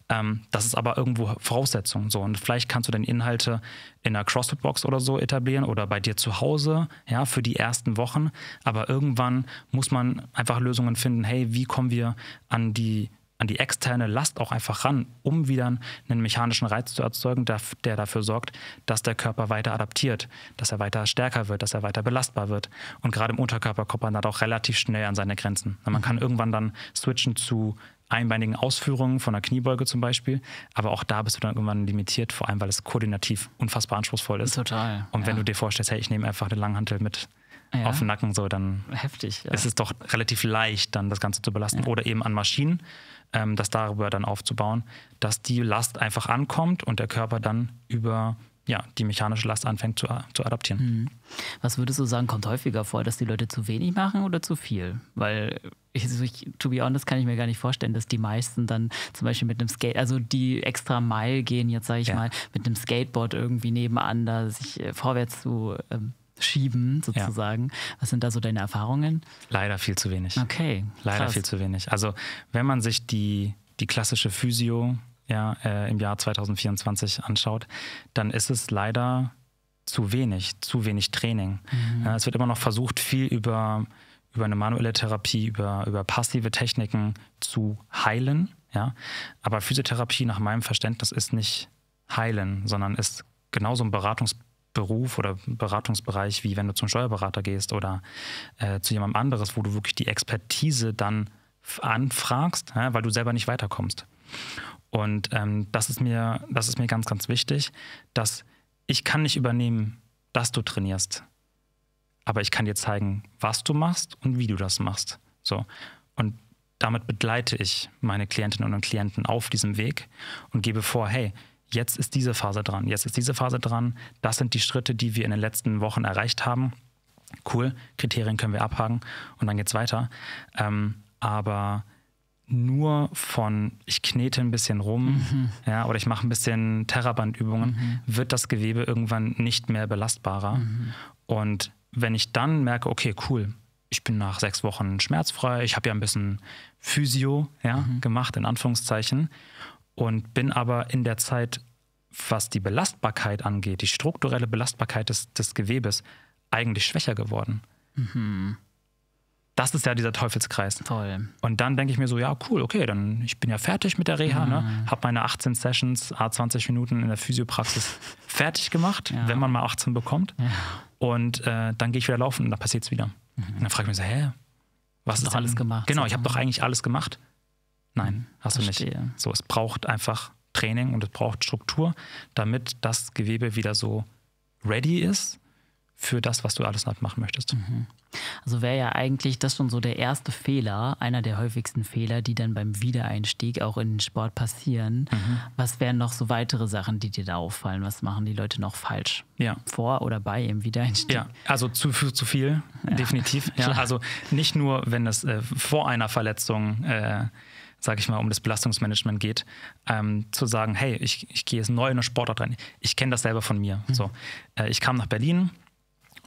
A: Ähm, das ist aber irgendwo Voraussetzung. So. Und vielleicht kannst du dann Inhalte in einer CrossFit-Box oder so etablieren oder bei dir zu Hause, ja, für die ersten Wochen. Aber irgendwann muss man einfach Lösungen finden, hey, wie kommen wir an die an die externe Last auch einfach ran, um wieder einen mechanischen Reiz zu erzeugen, der dafür sorgt, dass der Körper weiter adaptiert, dass er weiter stärker wird, dass er weiter belastbar wird. Und gerade im Unterkörper kommt man dann auch relativ schnell an seine Grenzen. Man mhm. kann irgendwann dann switchen zu einbeinigen Ausführungen von der Kniebeuge zum Beispiel. Aber auch da bist du dann irgendwann limitiert, vor allem weil es koordinativ unfassbar anspruchsvoll ist. Total. Und wenn ja. du dir vorstellst, hey, ich nehme einfach eine Langhantel mit ja. auf den Nacken, so, dann Heftig, ja. ist es doch relativ leicht, dann das Ganze zu belasten. Oder eben an Maschinen, ähm, das darüber dann aufzubauen, dass die Last einfach ankommt und der Körper dann über ja, die mechanische Last anfängt zu, zu adaptieren. Mhm. Was würdest du sagen, kommt häufiger vor, dass die Leute zu wenig machen oder zu viel? Weil,
B: ich, also ich, to be honest, kann ich mir gar nicht vorstellen, dass die meisten dann zum Beispiel mit einem Skate, also die extra Mile gehen, jetzt sage ich ja. mal, mit einem Skateboard irgendwie nebenan, da sich äh, vorwärts zu
A: ähm, schieben, sozusagen. Ja. Was sind da so deine Erfahrungen? Leider viel zu wenig. Okay. Leider krass. viel zu wenig. Also, wenn man sich die, die klassische Physio ja, äh, im Jahr 2024 anschaut, dann ist es leider zu wenig, zu wenig Training. Mhm. Äh, es wird immer noch versucht, viel über, über eine manuelle Therapie, über, über passive Techniken zu heilen. Ja? Aber Physiotherapie nach meinem Verständnis ist nicht heilen, sondern ist genauso ein Beratungsprozess. Beruf oder Beratungsbereich, wie wenn du zum Steuerberater gehst oder äh, zu jemandem anderes, wo du wirklich die Expertise dann anfragst, ja, weil du selber nicht weiterkommst. Und ähm, das, ist mir, das ist mir ganz, ganz wichtig, dass ich kann nicht übernehmen, dass du trainierst, aber ich kann dir zeigen, was du machst und wie du das machst. So. Und damit begleite ich meine Klientinnen und Klienten auf diesem Weg und gebe vor, hey, jetzt ist diese Phase dran, jetzt ist diese Phase dran, das sind die Schritte, die wir in den letzten Wochen erreicht haben. Cool, Kriterien können wir abhaken und dann geht's weiter. Ähm, aber nur von ich knete ein bisschen rum mhm. ja, oder ich mache ein bisschen Terrabandübungen, mhm. wird das Gewebe irgendwann nicht mehr belastbarer. Mhm. Und wenn ich dann merke, okay, cool, ich bin nach sechs Wochen schmerzfrei, ich habe ja ein bisschen Physio ja, mhm. gemacht, in Anführungszeichen, und bin aber in der Zeit, was die Belastbarkeit angeht, die strukturelle Belastbarkeit des, des Gewebes, eigentlich schwächer geworden.
B: Mhm.
A: Das ist ja dieser Teufelskreis. Toll. Und dann denke ich mir so, ja, cool, okay, dann ich bin ja fertig mit der Reha, ne? mhm. ne? habe meine 18 Sessions, a 20 Minuten in der Physiopraxis fertig gemacht, ja. wenn man mal 18 bekommt. Ja. Und äh, dann gehe ich wieder laufen und da passiert es wieder. Mhm. Und dann frage ich mich so, hä? Was ist alles gemacht? Genau, ich habe doch eigentlich alles gemacht. Nein, hast du nicht. So, es braucht einfach Training und es braucht Struktur, damit das Gewebe wieder so ready ist für das, was du alles machen möchtest. Mhm.
B: Also wäre ja eigentlich das schon so der erste Fehler, einer der häufigsten Fehler, die dann beim Wiedereinstieg auch in den Sport passieren. Mhm. Was wären noch so weitere Sachen, die dir da auffallen? Was machen die Leute noch falsch? Ja. Vor oder bei im
A: Wiedereinstieg? Ja, also zu, zu viel, ja. definitiv. Ja, also nicht nur, wenn es äh, vor einer Verletzung äh, sage ich mal, um das Belastungsmanagement geht, ähm, zu sagen, hey, ich, ich gehe jetzt neu in eine Sportart rein. Ich kenne das selber von mir. Mhm. So, äh, ich kam nach Berlin,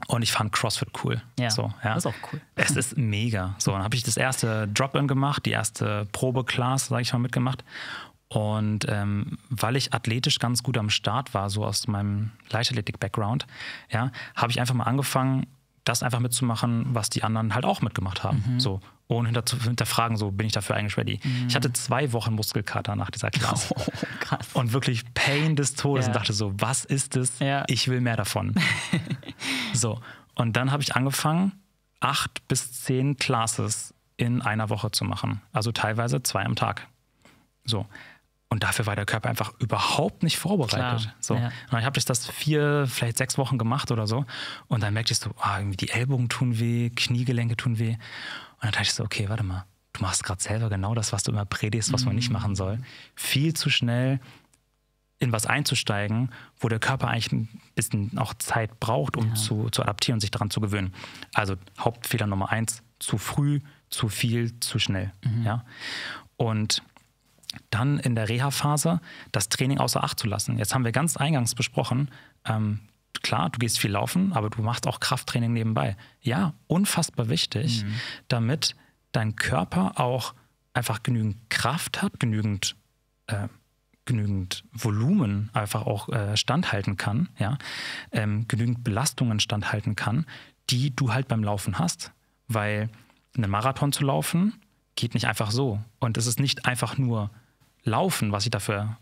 A: und ich fand CrossFit cool. Ja, so, ja. Das ist auch cool. Es ist mega. So, dann habe ich das erste Drop-In gemacht, die erste Probe-Class, sage ich mal, mitgemacht. Und ähm, weil ich athletisch ganz gut am Start war, so aus meinem Leichtathletik-Background, ja, habe ich einfach mal angefangen, das einfach mitzumachen, was die anderen halt auch mitgemacht haben. Mhm. So ohne zu hinterfragen, so bin ich dafür eigentlich ready. Mhm. Ich hatte zwei Wochen Muskelkater nach dieser Klasse. Oh, krass. Und wirklich Pain des Todes ja. und dachte so, was ist das? Ja. Ich will mehr davon. so, und dann habe ich angefangen, acht bis zehn Classes in einer Woche zu machen. Also teilweise zwei am Tag. So. Und dafür war der Körper einfach überhaupt nicht vorbereitet. Klar, so. Ja. Und ich habe das vier, vielleicht sechs Wochen gemacht oder so. Und dann merkte ich so, ah, irgendwie die Ellbogen tun weh, Kniegelenke tun weh. Und dann dachte ich so, okay, warte mal, du machst gerade selber genau das, was du immer predigst, was mhm. man nicht mhm. machen soll. Viel zu schnell in was einzusteigen, wo der Körper eigentlich ein bisschen auch Zeit braucht, um ja. zu, zu adaptieren und sich daran zu gewöhnen. Also Hauptfehler Nummer eins, zu früh, zu viel, zu schnell. Mhm. Ja? Und dann in der Reha-Phase das Training außer Acht zu lassen. Jetzt haben wir ganz eingangs besprochen, ähm, klar, du gehst viel laufen, aber du machst auch Krafttraining nebenbei. Ja, unfassbar wichtig, mhm. damit dein Körper auch einfach genügend Kraft hat, genügend, äh, genügend Volumen einfach auch äh, standhalten kann, ja, ähm, genügend Belastungen standhalten kann, die du halt beim Laufen hast. Weil einen Marathon zu laufen, geht nicht einfach so. Und es ist nicht einfach nur Laufen, was ich dafür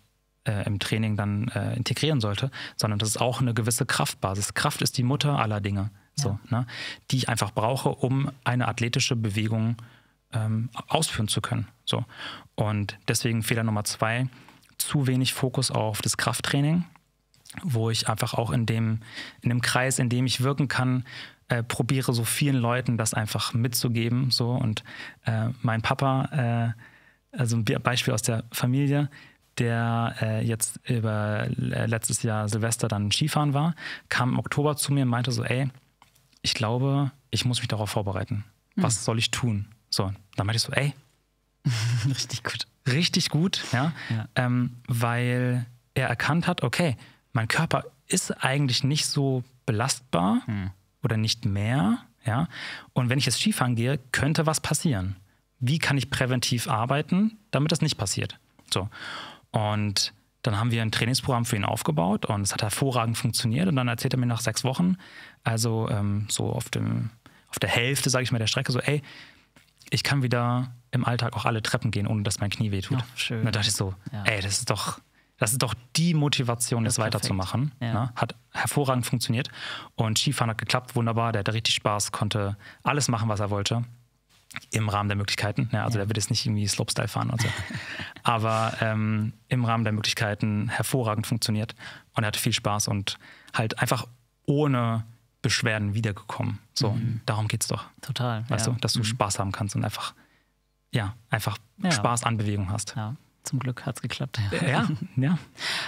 A: äh, im Training dann äh, integrieren sollte, sondern das ist auch eine gewisse Kraftbasis. Kraft ist die Mutter aller Dinge, ja. ne? die ich einfach brauche, um eine athletische Bewegung ähm, ausführen zu können. So. Und deswegen Fehler Nummer zwei, zu wenig Fokus auf das Krafttraining, wo ich einfach auch in dem, in dem Kreis, in dem ich wirken kann, äh, probiere so vielen Leuten das einfach mitzugeben. So. Und äh, mein Papa, äh, also ein Beispiel aus der Familie, der äh, jetzt über äh, letztes Jahr Silvester dann Skifahren war, kam im Oktober zu mir und meinte so, ey, ich glaube, ich muss mich darauf vorbereiten. Hm. Was mhm. soll ich tun? So, dann meinte ich so, ey, richtig gut. Richtig gut, ja, ja. Ähm, weil er erkannt hat, okay, mein Körper ist eigentlich nicht so belastbar mhm. oder nicht mehr, ja. Und wenn ich jetzt Skifahren gehe, könnte was passieren. Wie kann ich präventiv arbeiten, damit das nicht passiert? So. Und dann haben wir ein Trainingsprogramm für ihn aufgebaut und es hat hervorragend funktioniert. Und dann erzählt er mir nach sechs Wochen, also ähm, so auf, dem, auf der Hälfte, sage ich mal, der Strecke, so, ey, ich kann wieder im Alltag auch alle Treppen gehen, ohne dass mein Knie wehtut. Ach, schön. Und da dachte ich so, ja. ey, das ist doch, das ist doch die Motivation, das, das weiterzumachen. Ja. Ne? Hat hervorragend funktioniert. Und Skifahren hat geklappt, wunderbar. Der hatte richtig Spaß, konnte alles machen, was er wollte im Rahmen der Möglichkeiten. Ja, ne, also ja. der wird jetzt nicht irgendwie Slopestyle fahren oder so. Aber ähm, im Rahmen der Möglichkeiten hervorragend funktioniert. Und er hatte viel Spaß und halt einfach ohne Beschwerden wiedergekommen. So, mhm. darum geht's doch. Total. Weißt ja. du, dass du mhm. Spaß haben kannst und einfach, ja, einfach Spaß an Bewegung hast. Ja. Zum Glück hat es geklappt. Ja. ja.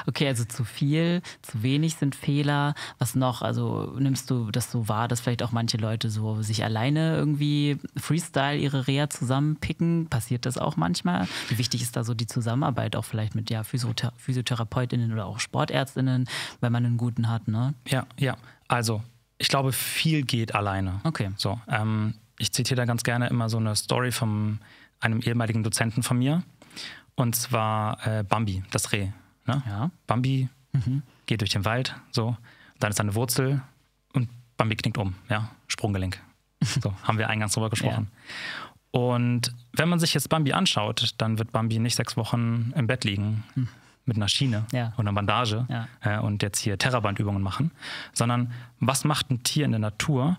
B: Okay, also zu viel, zu wenig sind Fehler. Was noch? Also nimmst du das so wahr, dass vielleicht auch manche Leute so sich alleine irgendwie Freestyle ihre Reha zusammenpicken? Passiert das auch manchmal? Wie wichtig ist da so die Zusammenarbeit auch vielleicht mit ja, Physiothera PhysiotherapeutInnen
A: oder auch SportärztInnen, wenn man einen guten hat, ne? Ja, ja. Also, ich glaube, viel geht alleine. Okay. So, ähm, ich zitiere da ganz gerne immer so eine Story von einem ehemaligen Dozenten von mir und zwar äh, Bambi, das Reh. Ne? Ja. Bambi mhm. geht durch den Wald, so, dann ist da eine Wurzel und Bambi knickt um, ja, Sprunggelenk. So, haben wir eingangs drüber gesprochen. Ja. Und wenn man sich jetzt Bambi anschaut, dann wird Bambi nicht sechs Wochen im Bett liegen mhm. mit einer Schiene ja. und einer Bandage ja. äh, und jetzt hier Terrabandübungen machen, sondern was macht ein Tier in der Natur?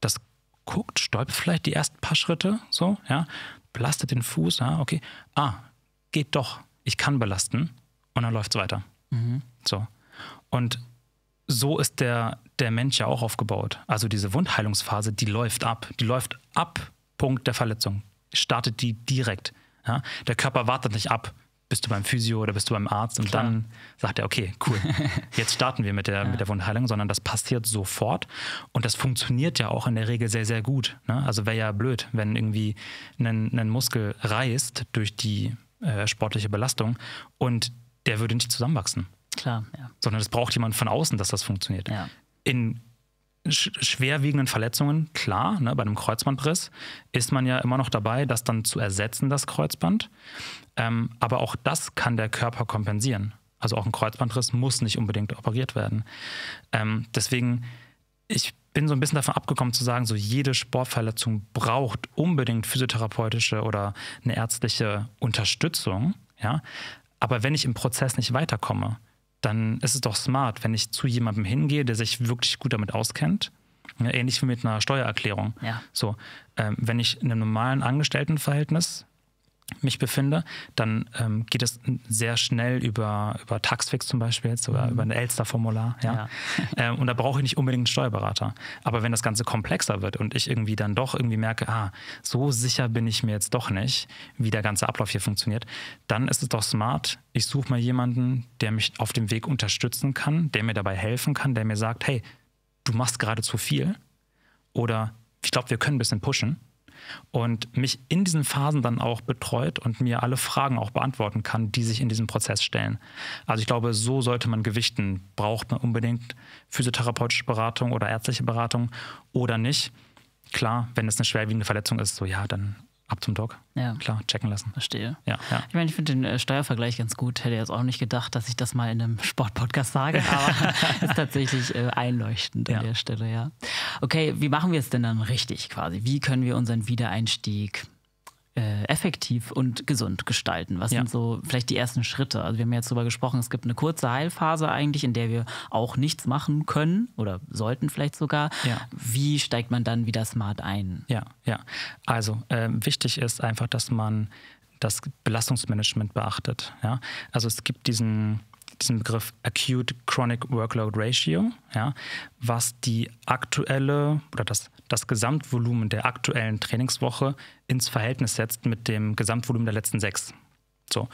A: Das guckt, stolpert vielleicht die ersten paar Schritte, so, ja, belastet den Fuß, ja, okay. Ah, geht doch, ich kann belasten und dann läuft es weiter. Mhm. So. Und so ist der, der Mensch ja auch aufgebaut. Also diese Wundheilungsphase, die läuft ab. Die läuft ab Punkt der Verletzung. Startet die direkt. Ja? Der Körper wartet nicht ab. Bist du beim Physio oder bist du beim Arzt? Und Klar. dann sagt er, okay, cool, jetzt starten wir mit der, ja. mit der Wundheilung, sondern das passiert sofort. Und das funktioniert ja auch in der Regel sehr, sehr gut. Ne? Also wäre ja blöd, wenn irgendwie ein, ein Muskel reißt durch die äh, sportliche Belastung und der würde nicht zusammenwachsen. Klar, ja. Sondern es braucht jemand von außen, dass das funktioniert. Ja. In sch schwerwiegenden Verletzungen, klar, ne, bei einem Kreuzbandriss ist man ja immer noch dabei, das dann zu ersetzen, das Kreuzband. Ähm, aber auch das kann der Körper kompensieren. Also auch ein Kreuzbandriss muss nicht unbedingt operiert werden. Ähm, deswegen, ich bin so ein bisschen davon abgekommen zu sagen, so jede Sportverletzung braucht unbedingt physiotherapeutische oder eine ärztliche Unterstützung. Ja? Aber wenn ich im Prozess nicht weiterkomme, dann ist es doch smart, wenn ich zu jemandem hingehe, der sich wirklich gut damit auskennt. Ähnlich wie mit einer Steuererklärung. Ja. So, ähm, wenn ich in einem normalen Angestelltenverhältnis mich befinde, dann ähm, geht es sehr schnell über, über Taxfix zum Beispiel jetzt oder mhm. über ein Elster-Formular. Ja? ja. ähm, und da brauche ich nicht unbedingt einen Steuerberater. Aber wenn das Ganze komplexer wird und ich irgendwie dann doch irgendwie merke, ah, so sicher bin ich mir jetzt doch nicht, wie der ganze Ablauf hier funktioniert, dann ist es doch smart, ich suche mal jemanden, der mich auf dem Weg unterstützen kann, der mir dabei helfen kann, der mir sagt, hey, du machst gerade zu viel oder ich glaube, wir können ein bisschen pushen und mich in diesen Phasen dann auch betreut und mir alle Fragen auch beantworten kann, die sich in diesem Prozess stellen. Also ich glaube, so sollte man gewichten. Braucht man unbedingt physiotherapeutische Beratung oder ärztliche Beratung oder nicht? Klar, wenn es eine schwerwiegende Verletzung ist, so ja, dann ab zum Doc. Ja. Klar, checken lassen. Verstehe. Ja, ja.
B: Ich meine, ich finde den äh, Steuervergleich ganz gut. Hätte jetzt auch nicht gedacht, dass ich das mal in einem Sportpodcast sage, aber ist tatsächlich äh, einleuchtend ja. an der Stelle, ja. Okay, wie machen wir es denn dann richtig quasi? Wie können wir unseren Wiedereinstieg äh, effektiv und gesund gestalten? Was ja. sind so vielleicht die ersten Schritte? Also wir haben ja jetzt darüber gesprochen, es gibt eine kurze Heilphase eigentlich, in der wir auch nichts machen können oder sollten vielleicht sogar. Ja.
A: Wie steigt man dann wieder smart ein? Ja, ja. Also äh, wichtig ist einfach, dass man das Belastungsmanagement beachtet. Ja? Also es gibt diesen diesen Begriff Acute Chronic Workload Ratio, ja, was die aktuelle oder das, das Gesamtvolumen der aktuellen Trainingswoche ins Verhältnis setzt mit dem Gesamtvolumen der letzten sechs. So.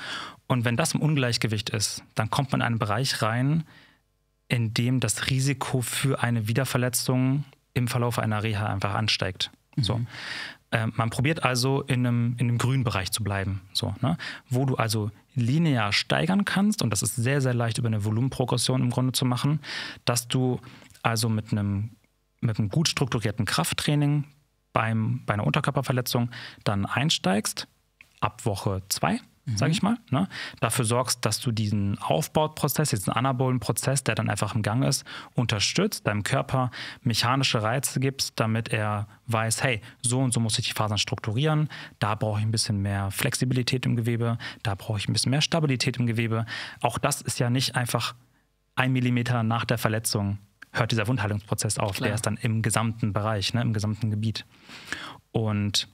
A: Und wenn das im Ungleichgewicht ist, dann kommt man in einen Bereich rein, in dem das Risiko für eine Wiederverletzung im Verlauf einer Reha einfach ansteigt. Mhm. So. Äh, man probiert also in einem, in einem grünen Bereich zu bleiben, so, ne? wo du also linear steigern kannst, und das ist sehr, sehr leicht über eine Volumenprogression im Grunde zu machen, dass du also mit einem, mit einem gut strukturierten Krafttraining beim, bei einer Unterkörperverletzung dann einsteigst, ab Woche 2 mhm. sage ich mal. Ne? Dafür sorgst, dass du diesen Aufbauprozess, diesen anabolen Prozess, der dann einfach im Gang ist, unterstützt, deinem Körper mechanische Reize gibst, damit er weiß, hey, so und so muss ich die Fasern strukturieren, da brauche ich ein bisschen mehr Flexibilität im Gewebe, da brauche ich ein bisschen mehr Stabilität im Gewebe. Auch das ist ja nicht einfach ein Millimeter nach der Verletzung hört dieser Wundheilungsprozess auf. Klar. Der ist dann im gesamten Bereich, ne, im gesamten Gebiet. Und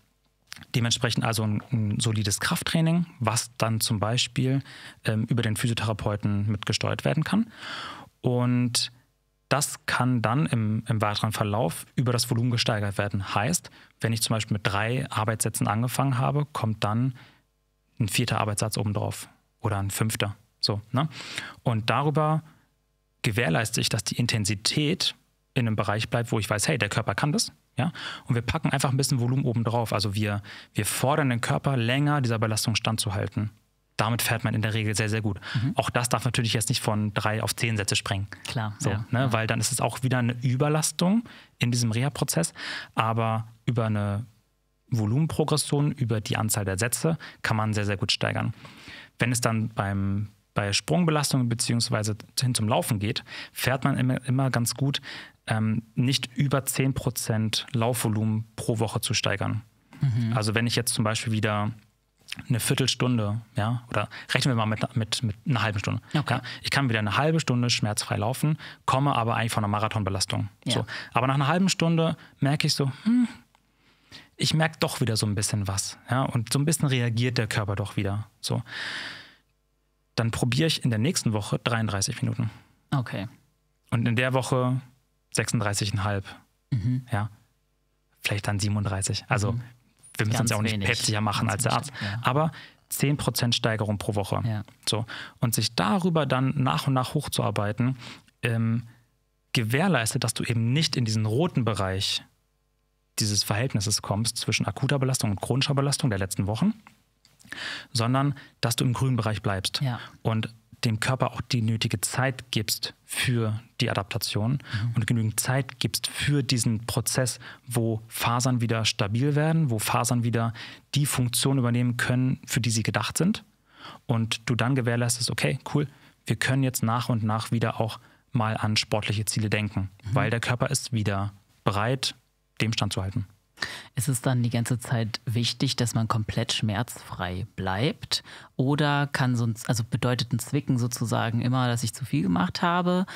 A: Dementsprechend also ein, ein, solides Krafttraining, was dann zum Beispiel ähm, über den Physiotherapeuten mitgesteuert werden kann. Und das kann dann im, im, weiteren Verlauf über das Volumen gesteigert werden. Heißt, wenn ich zum Beispiel mit drei Arbeitssätzen angefangen habe, kommt dann ein vierter Arbeitssatz obendrauf oder ein fünfter. So, ne? Und darüber gewährleiste ich, dass die Intensität in einem Bereich bleibt, wo ich weiß, hey, der Körper kann das, ja? Und wir packen einfach ein bisschen Volumen oben drauf. Also wir, wir fordern den Körper länger, dieser Belastung standzuhalten. Damit fährt man in der Regel sehr, sehr gut. Mhm. Auch das darf natürlich jetzt nicht von drei auf zehn Sätze sprengen. Klar. So, ja. ne? Weil dann ist es auch wieder eine Überlastung in diesem Reha-Prozess. Aber über eine Volumenprogression, über die Anzahl der Sätze, kann man sehr, sehr gut steigern. Wenn es dann beim, bei Sprungbelastungen beziehungsweise hin zum Laufen geht, fährt man immer, immer ganz gut ähm, nicht über 10% Laufvolumen pro Woche zu steigern. Mhm. Also wenn ich jetzt zum Beispiel wieder eine Viertelstunde, ja, oder rechnen wir mal mit, mit, mit einer halben Stunde. Okay. Ja, ich kann wieder eine halbe Stunde schmerzfrei laufen, komme aber eigentlich von einer Marathonbelastung. Ja. So. Aber nach einer halben Stunde merke ich so, hm, ich merke doch wieder so ein bisschen was. Ja, und so ein bisschen reagiert der Körper doch wieder. So. Dann probiere ich in der nächsten Woche 33 Minuten. Okay. Und in der Woche 36,5. Mhm. Ja. Vielleicht dann 37. Also mhm. wir müssen es ja auch nicht heftiger machen Ganz als der Arzt. Ja. Aber 10% Steigerung pro Woche. Ja. So. Und sich darüber dann nach und nach hochzuarbeiten, ähm, gewährleistet, dass du eben nicht in diesen roten Bereich dieses Verhältnisses kommst zwischen akuter Belastung und chronischer Belastung der letzten Wochen, sondern dass du im grünen Bereich bleibst. Ja. Und dem Körper auch die nötige Zeit gibst für die Adaptation mhm. und genügend Zeit gibst für diesen Prozess, wo Fasern wieder stabil werden, wo Fasern wieder die Funktion übernehmen können, für die sie gedacht sind. Und du dann gewährleistest, okay, cool, wir können jetzt nach und nach wieder auch mal an sportliche Ziele denken, mhm. weil der Körper ist wieder bereit, dem Stand zu halten.
B: Ist es dann die ganze Zeit wichtig, dass man komplett schmerzfrei bleibt? Oder kann so also bedeutet ein Zwicken sozusagen immer, dass ich zu viel gemacht habe?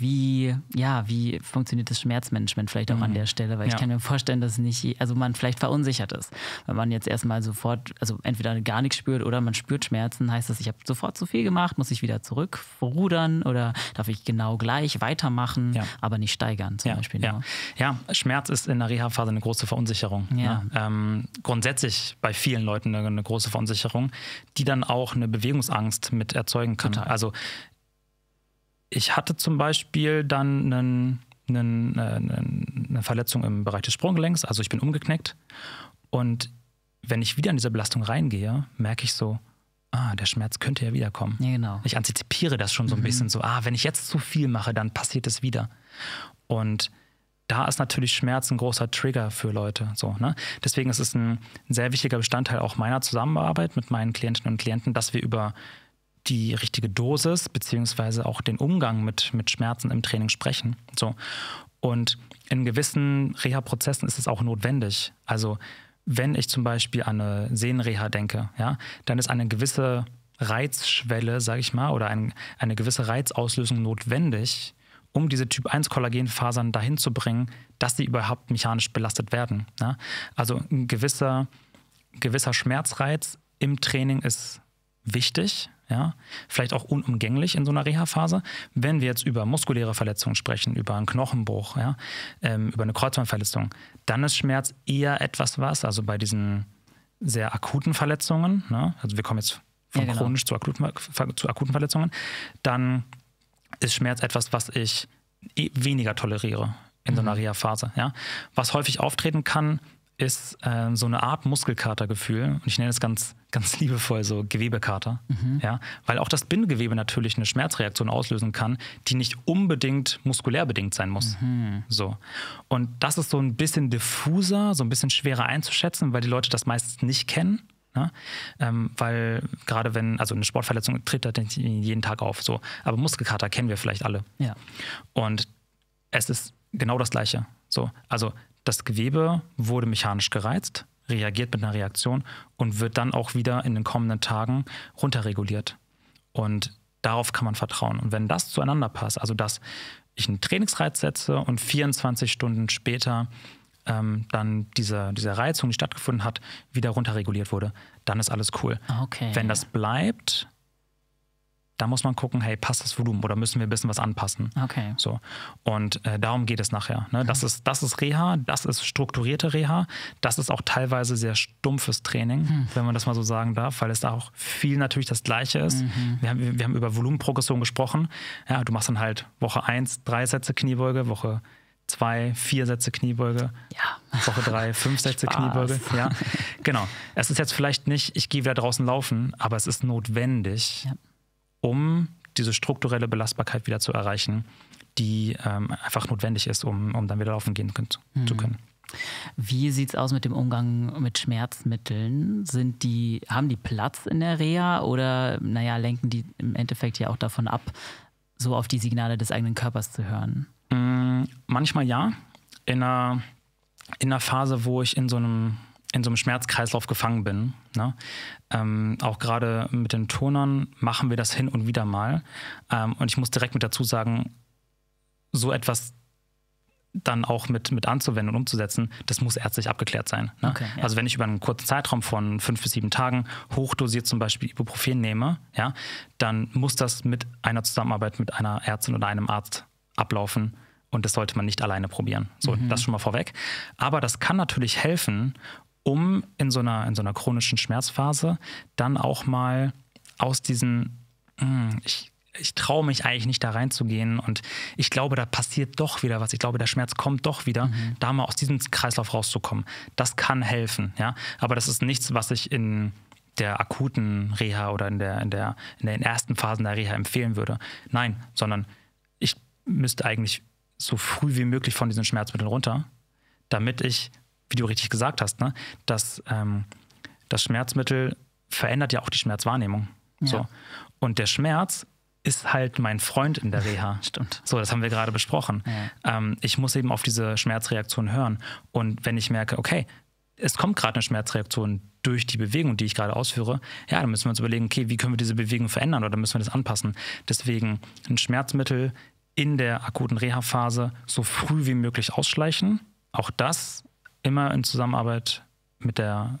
B: wie, ja, wie funktioniert das Schmerzmanagement vielleicht auch mhm. an der Stelle? Weil ja. ich kann mir vorstellen, dass nicht, also man vielleicht verunsichert ist. Wenn man jetzt erstmal sofort, also entweder gar nichts spürt oder man spürt Schmerzen, heißt das, ich habe sofort zu viel gemacht, muss ich wieder zurückrudern oder darf ich genau gleich weitermachen, ja. aber nicht steigern zum ja. Beispiel. Ja. Ne? ja,
A: Schmerz ist in der Reha-Phase eine große Verunsicherung. Ne? Ähm, grundsätzlich bei vielen Leuten eine, eine, große Verunsicherung, die dann auch eine Bewegungsangst mit erzeugen kann. Total. Also ich hatte zum Beispiel dann äh, einen, eine Verletzung im Bereich des Sprunggelenks, also ich bin umgeknickt. Und wenn ich wieder in diese Belastung reingehe, merke ich so, ah, der Schmerz könnte ja wiederkommen. Ja, genau. Ich antizipiere das schon so ein mhm. bisschen so, ah, wenn ich jetzt zu viel mache, dann passiert es wieder. Und da ist natürlich Schmerz ein großer Trigger für Leute. So, ne? Deswegen ist es ein sehr wichtiger Bestandteil auch meiner Zusammenarbeit mit meinen Klientinnen und Klienten, dass wir über die richtige Dosis beziehungsweise auch den Umgang mit, mit Schmerzen im Training sprechen. So. Und in gewissen Reha-Prozessen ist es auch notwendig. Also wenn ich zum Beispiel an eine Sehnenreha denke, ja, dann ist eine gewisse Reizschwelle, sage ich mal, oder ein, eine gewisse Reizauslösung notwendig, um diese Typ 1 Kollagenfasern dahin zu bringen, dass sie überhaupt mechanisch belastet werden. Ja? Also ein gewisser, gewisser Schmerzreiz im Training ist wichtig, ja, vielleicht auch unumgänglich in so einer Reha-Phase. Wenn wir jetzt über muskuläre Verletzungen sprechen, über einen Knochenbruch, ja, ähm, über eine Kreuzbandverletzung, dann ist Schmerz eher etwas was, also bei diesen sehr akuten Verletzungen, ne, also wir kommen jetzt von ja, genau. chronisch zu akuten, zu akuten Verletzungen, dann ist Schmerz etwas, was ich eh weniger toleriere in mhm. so einer mhm. Reha-Phase. Ja. Was häufig auftreten kann, ist äh, so eine Art Muskelkatergefühl. Und ich nenne es ganz, ganz liebevoll so Gewebekater. Mhm. Ja? Weil auch das Bindegewebe natürlich eine Schmerzreaktion auslösen kann, die nicht unbedingt muskulär bedingt sein muss. Mhm. So. Und das ist so ein bisschen diffuser, so ein bisschen schwerer einzuschätzen, weil die Leute das meistens nicht kennen. Ja? Ne? Ähm, weil gerade wenn, also eine Sportverletzung tritt da jeden Tag auf. So. Aber Muskelkater kennen wir vielleicht alle. Ja. Und es ist genau das Gleiche. So. Also das Gewebe wurde mechanisch gereizt, reagiert mit einer Reaktion und wird dann auch wieder in den kommenden Tagen runterreguliert. Und darauf kann man vertrauen. Und wenn das zueinander passt, also dass ich einen Trainingsreiz setze und 24 Stunden später ähm, dann diese, diese Reizung, die stattgefunden hat, wieder runterreguliert wurde, dann ist alles cool. Ah, okay. Wenn das bleibt, da muss man gucken, hey, passt das Volumen oder müssen wir ein bisschen was anpassen? Okay. So. Und äh, darum geht es nachher. Ne? Das, ist, das ist Reha, das ist strukturierte Reha, das ist auch teilweise sehr stumpfes Training, hm. wenn man das mal so sagen darf, weil es da auch viel natürlich das Gleiche ist. Mhm. Wir, haben, wir haben über Volumenprogression gesprochen. Ja, du machst dann halt Woche 1 drei Sätze Kniebeuge, Woche zwei, vier Sätze Kniebeuge. Ja. Woche drei, fünf Sätze Kniebeuge. Ja, genau. Es ist jetzt vielleicht nicht, ich gehe wieder draußen laufen, aber es ist notwendig, ja um diese strukturelle Belastbarkeit wieder zu erreichen, die ähm, einfach notwendig ist, um, um dann wieder laufen gehen zu,
B: mhm. zu können. Wie sieht es aus mit dem Umgang mit Schmerzmitteln? Sind die, haben die Platz in der Reha oder naja, lenken die im Endeffekt ja auch davon ab,
A: so auf die Signale des eigenen Körpers zu hören? Mhm, manchmal ja. In einer, in einer Phase, wo ich in so einem in so einem Schmerzkreislauf gefangen bin. Ne? Ähm, auch gerade mit den Turnern machen wir das hin und wieder mal. Ähm, und ich muss direkt mit dazu sagen, so etwas dann auch mit, mit anzuwenden und umzusetzen, das muss ärztlich abgeklärt sein. Ne? Okay, ja. Also wenn ich über einen kurzen Zeitraum von fünf bis sieben Tagen hochdosiert zum Beispiel Ibuprofen nehme, ja, dann muss das mit einer Zusammenarbeit mit einer Ärztin oder einem Arzt ablaufen und das sollte man nicht alleine probieren. So, mhm. das schon mal vorweg. Aber das kann natürlich helfen, um in so einer, in so einer chronischen Schmerzphase dann auch mal aus diesen, mh, hm, ich, ich traue mich eigentlich nicht da reinzugehen und ich glaube, da passiert doch wieder was. Ich glaube, der Schmerz kommt doch wieder, mhm. da mal aus diesem Kreislauf rauszukommen. Das kann helfen, ja. Aber das ist nichts, was ich in der akuten Reha oder in der, in der, in den ersten Phasen der Reha empfehlen würde. Nein, sondern ich müsste eigentlich so früh wie möglich von diesen Schmerzmitteln runter, damit ich wie du richtig gesagt hast, ne, dass ähm, das Schmerzmittel verändert ja auch die Schmerzwahrnehmung. Ja. So. Und der Schmerz ist halt mein Freund in der Reha. Stimmt. So, das haben wir gerade besprochen. Ja. Ähm, ich muss eben auf diese Schmerzreaktion hören. Und wenn ich merke, okay, es kommt gerade eine Schmerzreaktion durch die Bewegung, die ich gerade ausführe, ja, dann müssen wir uns überlegen, okay, wie können wir diese Bewegung verändern oder müssen wir das anpassen? Deswegen ein Schmerzmittel in der akuten Reha-Phase so früh wie möglich ausschleichen. Auch das immer in Zusammenarbeit mit der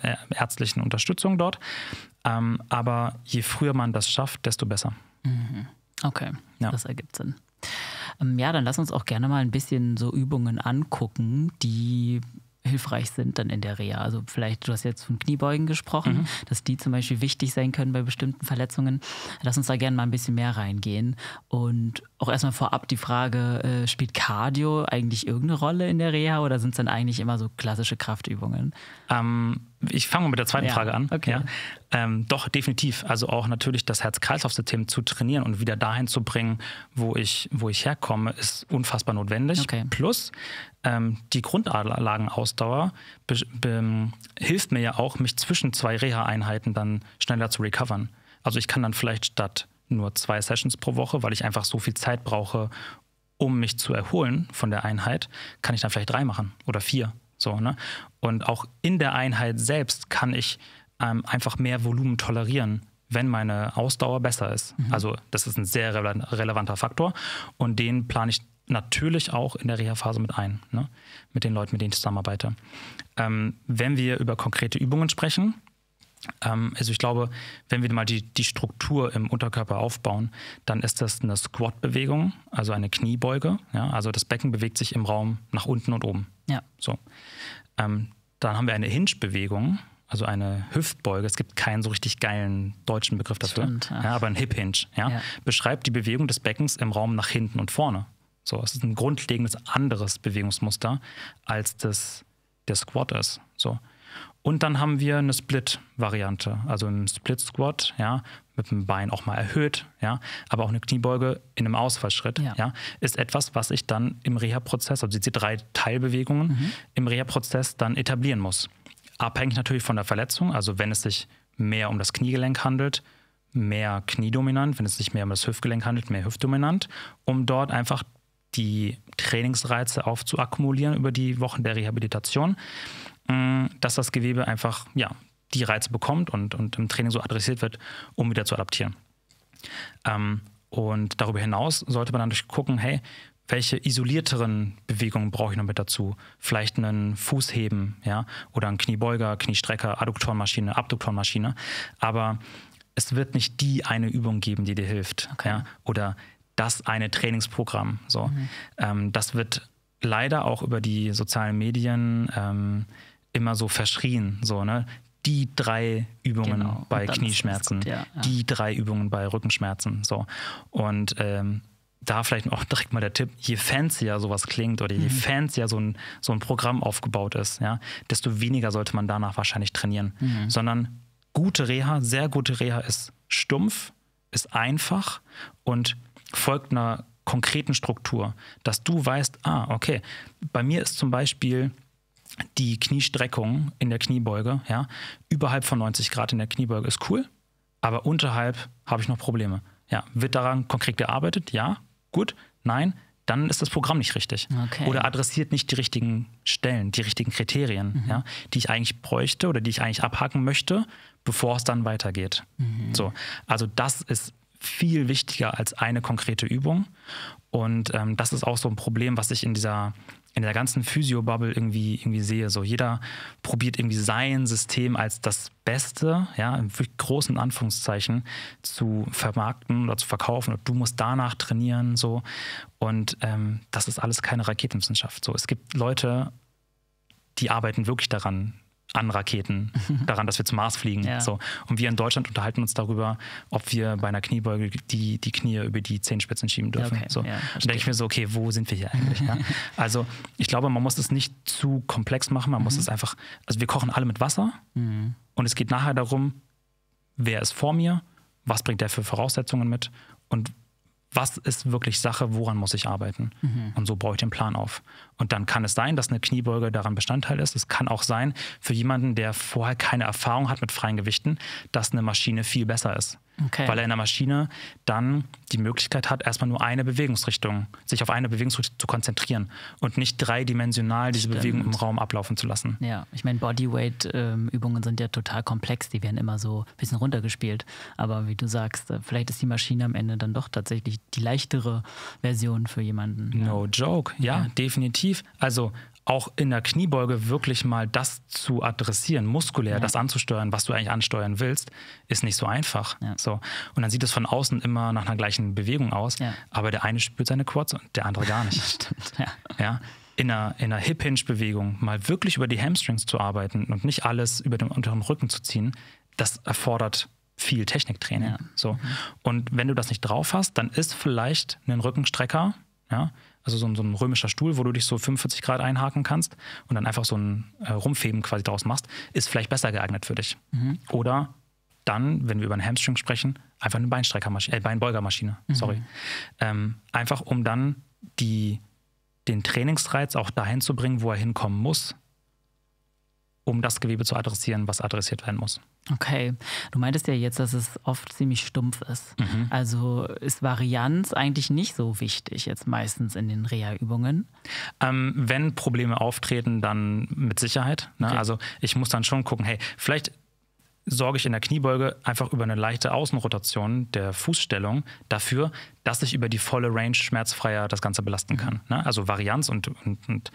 A: äh, ärztlichen Unterstützung dort. Ähm, aber je früher man das schafft, desto besser.
B: Mhm. Okay,
A: ja. das ergibt Sinn.
B: Ähm, ja, dann lass uns auch gerne mal ein bisschen so Übungen angucken, die hilfreich sind dann in der Reha. Also vielleicht, du hast jetzt von Kniebeugen gesprochen, mhm. dass die zum Beispiel wichtig sein können bei bestimmten Verletzungen. Lass uns da gerne mal ein bisschen mehr reingehen. Und auch erstmal vorab die Frage, äh, spielt Cardio eigentlich irgendeine Rolle in
A: der Reha oder sind es dann eigentlich immer so klassische Kraftübungen? Ähm, ich fange mal mit der zweiten ja, Frage an. Okay. Ja. Ähm, doch, definitiv. Also auch natürlich das Herz-Kreislauf-System zu trainieren und wieder dahin zu bringen, wo ich, wo ich herkomme, ist unfassbar notwendig. Okay. Plus ähm, die Grundanlagenausdauer hilft mir ja auch, mich zwischen zwei Reha-Einheiten dann schneller zu recovern. Also ich kann dann vielleicht statt nur zwei Sessions pro Woche, weil ich einfach so viel Zeit brauche, um mich zu erholen von der Einheit, kann ich dann vielleicht drei machen oder vier so, ne? Und auch in der Einheit selbst kann ich ähm, einfach mehr Volumen tolerieren, wenn meine Ausdauer besser ist. Mhm. Also das ist ein sehr relevanter Faktor und den plane ich natürlich auch in der Reha-Phase mit ein, ne? mit den Leuten, mit denen ich zusammenarbeite. Ähm, wenn wir über konkrete Übungen sprechen, ähm, also ich glaube, wenn wir mal die, die Struktur im Unterkörper aufbauen, dann ist das eine Squat-Bewegung, also eine Kniebeuge. Ja? Also das Becken bewegt sich im Raum nach unten und oben. Ja. So. Ähm, dann haben wir eine Hinge-Bewegung, also eine Hüftbeuge. Es gibt keinen so richtig geilen deutschen Begriff dafür. Stimmt, ja. Ja, aber ein Hip Hinge ja, beschreibt die Bewegung des Beckens im Raum nach hinten und vorne. So, es ist ein grundlegendes anderes Bewegungsmuster als das der Squat ist. So. Und dann haben wir eine Split-Variante, also ein Split-Squat, ja, mit dem Bein auch mal erhöht, ja, aber auch eine Kniebeuge in einem Ausfallschritt, ja, ja ist etwas, was ich dann im Reha-Prozess, also diese drei Teilbewegungen mhm. im Reha-Prozess dann etablieren muss. Abhängig natürlich von der Verletzung, also wenn es sich mehr um das Kniegelenk handelt, mehr kniedominant, wenn es sich mehr um das Hüftgelenk handelt, mehr hüftdominant, um dort einfach die Trainingsreize aufzuakkumulieren über die Wochen der Rehabilitation, mm, dass das Gewebe einfach ja, die Reize bekommt und, und im Training so adressiert wird, um wieder zu adaptieren. Ähm, und darüber hinaus sollte man dann gucken, hey, welche isolierteren Bewegungen brauche ich noch mit dazu? Vielleicht einen Fußheben, ja, oder einen Kniebeuger, Kniestrecker, Adduktorenmaschine, Abduktorenmaschine. Aber es wird nicht die eine Übung geben, die dir hilft, okay. ja, oder das eine Trainingsprogramm. So, mhm. ähm, das wird leider auch über die sozialen Medien ähm, immer so verschrien, so ne, die drei Übungen genau. bei Knieschmerzen, gut, ja, ja. die drei Übungen bei Rückenschmerzen. So. Und ähm, da vielleicht auch direkt mal der Tipp, je fancier sowas klingt oder je mhm. fancier so ein, so ein Programm aufgebaut ist, ja, desto weniger sollte man danach wahrscheinlich trainieren. Mhm. Sondern gute Reha, sehr gute Reha ist stumpf, ist einfach und folgt einer konkreten Struktur, dass du weißt, ah, okay, bei mir ist zum Beispiel die Kniestreckung in der Kniebeuge, ja, überhalb von 90 Grad in der Kniebeuge ist cool, aber unterhalb habe ich noch Probleme. Ja, wird daran konkret gearbeitet? Ja, gut, nein, dann ist das Programm nicht richtig okay. oder adressiert nicht die richtigen Stellen, die richtigen Kriterien, mhm. ja, die ich eigentlich bräuchte oder die ich eigentlich abhaken möchte, bevor es dann weitergeht. Mhm. So, also das ist viel wichtiger als eine konkrete Übung und ähm, das ist auch so ein Problem, was ich in dieser in der ganzen Physio-Bubble irgendwie, irgendwie sehe. So jeder probiert irgendwie sein System als das Beste, ja, in großen Anführungszeichen, zu vermarkten oder zu verkaufen. Und du musst danach trainieren, so. Und ähm, das ist alles keine Raketenwissenschaft. So, es gibt Leute, die arbeiten wirklich daran, an Raketen, daran, dass wir zum Mars fliegen. Ja. So. Und wir in Deutschland unterhalten uns darüber, ob wir bei einer Kniebeuge die, die Knie über die Zehenspitzen schieben dürfen. Okay. So. Ja, und denke ich mir so, okay, wo sind wir hier eigentlich? ja? Also ich glaube, man muss es nicht zu komplex machen, man mhm. muss es einfach, also wir kochen alle mit Wasser mhm. und es geht nachher darum, wer ist vor mir, was bringt der für Voraussetzungen mit und was ist wirklich Sache, woran muss ich arbeiten? Mhm. Und so baue ich den Plan auf. Und dann kann es sein, dass eine Kniebeuge daran Bestandteil ist. Es kann auch sein, für jemanden, der vorher keine Erfahrung hat mit freien Gewichten, dass eine Maschine viel besser ist. Okay. Weil er in der Maschine dann die Möglichkeit hat, erstmal nur eine Bewegungsrichtung, sich auf eine Bewegungsrichtung zu konzentrieren und nicht dreidimensional diese Stimmt. Bewegung im Raum ablaufen zu lassen. Ja, ich meine, Bodyweight-Übungen
B: sind ja total komplex, die werden immer so ein bisschen runtergespielt. Aber wie du sagst, äh, vielleicht ist die Maschine am Ende dann doch tatsächlich
A: die leichtere Version für jemanden. Ne? No ja. joke, ja, ja, definitiv. Also auch in der Kniebeuge wirklich mal das zu adressieren, muskulär ja. das anzusteuern, was du eigentlich ansteuern willst, ist nicht so einfach. Ja. So. Und dann sieht es von außen immer nach einer gleichen Bewegung aus, ja. aber der eine spürt seine Quads und der andere gar nicht. Stimmt, ja. In einer, in einer Hip-Hinge-Bewegung mal wirklich über die Hamstrings zu arbeiten und nicht alles über den unteren Rücken zu ziehen, das erfordert viel Techniktraining. So. Mhm. Und wenn du das nicht drauf hast, dann ist vielleicht ein Rückenstrecker, ja, also so ein, so ein, römischer Stuhl, wo du dich so 45 Grad einhaken kannst und dann einfach so ein äh, Rumfeben quasi draus machst, ist vielleicht besser geeignet für dich. Mhm. Oder dann, wenn wir über einen Hamstring sprechen, einfach eine Beinstreckermaschine, äh, Beinbeugermaschine, mhm. sorry. Ähm, einfach um dann die, den Trainingsreiz auch dahin zu bringen, wo er hinkommen muss, um das Gewebe zu adressieren, was adressiert werden muss.
B: Okay, du meintest ja jetzt, dass es oft ziemlich stumpf ist. Mhm. Also ist Varianz
A: eigentlich nicht so wichtig, jetzt meistens in den Reha-Übungen? Ähm, wenn Probleme auftreten, dann mit Sicherheit. Ne? Okay. Also ich muss dann schon gucken, hey, vielleicht sorge ich in der Kniebeuge einfach über eine leichte Außenrotation der Fußstellung dafür, dass ich über die volle Range schmerzfreier das Ganze belasten kann. Ne? Also Varianz und, und, und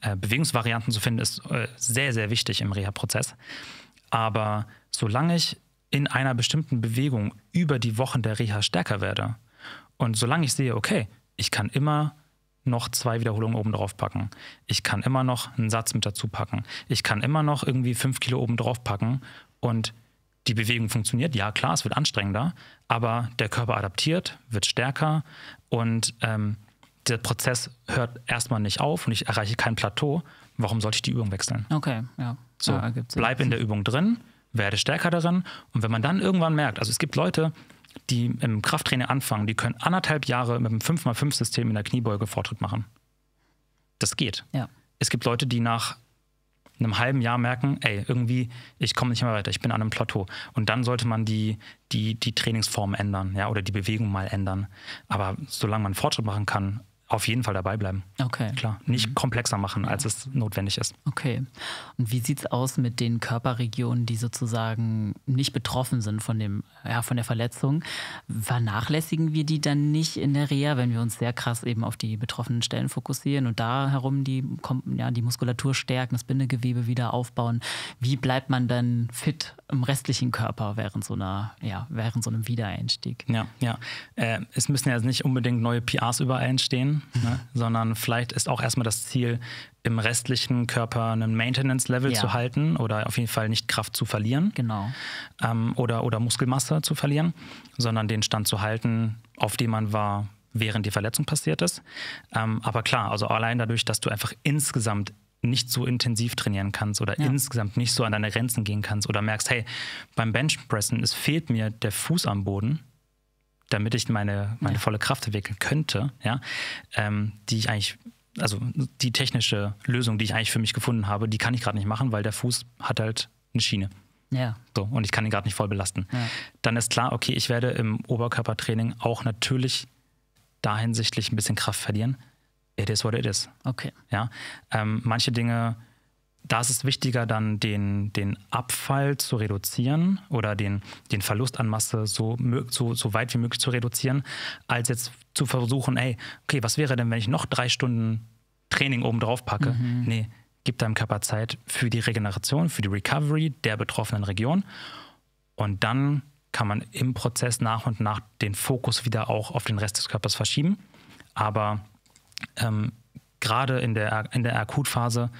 A: äh, Bewegungsvarianten zu finden, ist äh, sehr, sehr wichtig im Reha-Prozess. Aber solange ich in einer bestimmten Bewegung über die Wochen der Reha stärker werde und solange ich sehe, okay, ich kann immer noch zwei Wiederholungen oben drauf packen. Ich kann immer noch einen Satz mit dazu packen. Ich kann immer noch irgendwie fünf Kilo oben drauf packen und die Bewegung funktioniert, ja klar, es wird anstrengender, aber der Körper adaptiert, wird stärker und ähm, der Prozess hört erstmal nicht auf und ich erreiche kein Plateau. Warum sollte ich die Übung wechseln?
B: Okay, ja. So, ja,
A: bleib in der Übung drin, werde stärker darin. Und wenn man dann irgendwann merkt, also es gibt Leute, die im Krafttraining anfangen, die können anderthalb Jahre mit einem 5x5-System in der Kniebeuge Fortschritt machen. Das geht. Ja. Es gibt Leute, die nach in einem halben Jahr merken, ey, irgendwie, ich komme nicht mehr weiter, ich bin an einem Plateau. Und dann sollte man die, die, die Trainingsform ändern, ja, oder die Bewegung mal ändern. Aber solange man Fortschritt machen kann, auf jeden Fall dabei bleiben. Okay. Klar. Nicht mhm. komplexer machen, als ja. es
B: notwendig ist. Okay. Und wie sieht es aus mit den Körperregionen, die sozusagen nicht betroffen sind von, dem, ja, von der Verletzung? Vernachlässigen wir die dann nicht in der Reha, wenn wir uns sehr krass eben auf die betroffenen Stellen fokussieren und da herum die, ja, die Muskulatur stärken, das Bindegewebe wieder aufbauen? Wie bleibt man dann fit im restlichen
A: Körper während so, einer, ja, während so einem Wiedereinstieg? Ja, ja. Äh, es müssen ja nicht unbedingt neue PRs überall entstehen ne? Mhm. sondern vielleicht ist auch erstmal das Ziel, im restlichen Körper einen Maintenance-Level ja. zu halten oder auf jeden Fall nicht Kraft zu verlieren. Genau. Ähm, oder, oder Muskelmasse zu verlieren, sondern den Stand zu halten, auf dem man war, während die Verletzung passiert ist. Ähm, aber klar, also allein dadurch, dass du einfach insgesamt nicht so intensiv trainieren kannst oder ja. insgesamt nicht so an deine Grenzen gehen kannst oder merkst, hey, beim Benchpressen, es fehlt mir der Fuß am Boden, damit ich meine, meine ja. volle Kraft entwickeln könnte, ja, ähm, die ich eigentlich, also die technische Lösung, die ich eigentlich für mich gefunden habe, die kann ich gerade nicht machen, weil der Fuß hat halt eine Schiene. Ja. So, und ich kann ihn gerade nicht voll belasten. Ja. Dann ist klar, okay, ich werde im Oberkörpertraining auch natürlich da hinsichtlich ein bisschen Kraft verlieren. It is what it is. Okay. Ja. Ähm, manche Dinge da ist es wichtiger, dann den, den Abfall zu reduzieren oder den, den Verlust an Masse so, so, so weit wie möglich zu reduzieren, als jetzt zu versuchen, ey, okay, was wäre denn, wenn ich noch drei Stunden Training oben drauf packe? Mhm. Nee, gib deinem Körper Zeit für die Regeneration, für die Recovery der betroffenen Region. Und dann kann man im Prozess nach und nach den Fokus wieder auch auf den Rest des Körpers verschieben. Aber ähm, gerade in der, in der Akutphase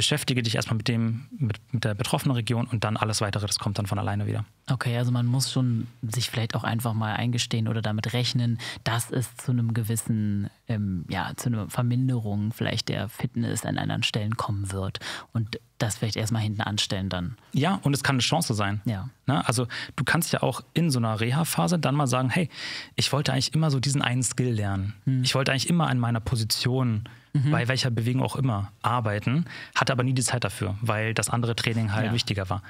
A: beschäftige dich erstmal mit dem, mit, mit, der betroffenen Region und dann alles weitere, das kommt dann von alleine wieder.
B: Okay, also man muss schon sich vielleicht auch einfach mal eingestehen oder damit rechnen, dass es zu einem gewissen, ähm, ja, zu einer Verminderung vielleicht der Fitness an anderen
A: Stellen kommen wird und das vielleicht erstmal hinten anstellen dann. Ja, und es kann eine Chance sein. Ja. Na, ne, also du kannst ja auch in so einer Reha-Phase dann mal sagen, hey, ich wollte eigentlich immer so diesen einen Skill lernen. Hm. Ich wollte eigentlich immer an meiner Position mhm. bei welcher Bewegung auch immer arbeiten, hatte aber nie die Zeit dafür, weil das andere Training halt ja. wichtiger war.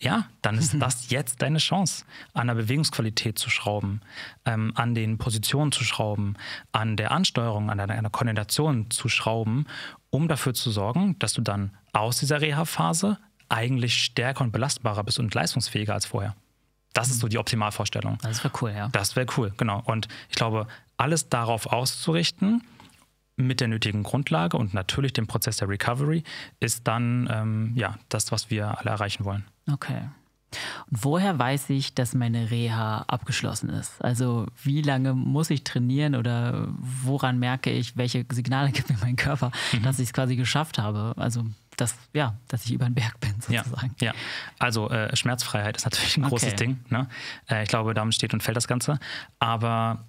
A: Ja, dann ist das jetzt deine Chance, an der Bewegungsqualität zu schrauben, ähm, an den Positionen zu schrauben, an der Ansteuerung, an einer Koordination zu schrauben, um dafür zu sorgen, dass du dann aus dieser Reha-Phase eigentlich stärker und belastbarer bist und leistungsfähiger als vorher. Das ist mhm. so die Optimalvorstellung. Das wäre cool, ja. Das wäre cool, genau. Und ich glaube, alles darauf auszurichten, mit der nötigen Grundlage und natürlich dem Prozess der Recovery ist dann ähm, ja das, was wir alle erreichen wollen.
B: Okay. Und woher weiß ich, dass meine Reha abgeschlossen ist? Also wie lange muss ich trainieren oder woran merke ich, welche Signale gibt mir mein Körper, mhm. dass ich es quasi geschafft habe? Also dass, ja, dass ich über den Berg bin,
A: sozusagen. Ja, ja. also äh, Schmerzfreiheit ist natürlich ein okay. großes Ding. Ne? Äh, ich glaube, damit steht und fällt das Ganze. Aber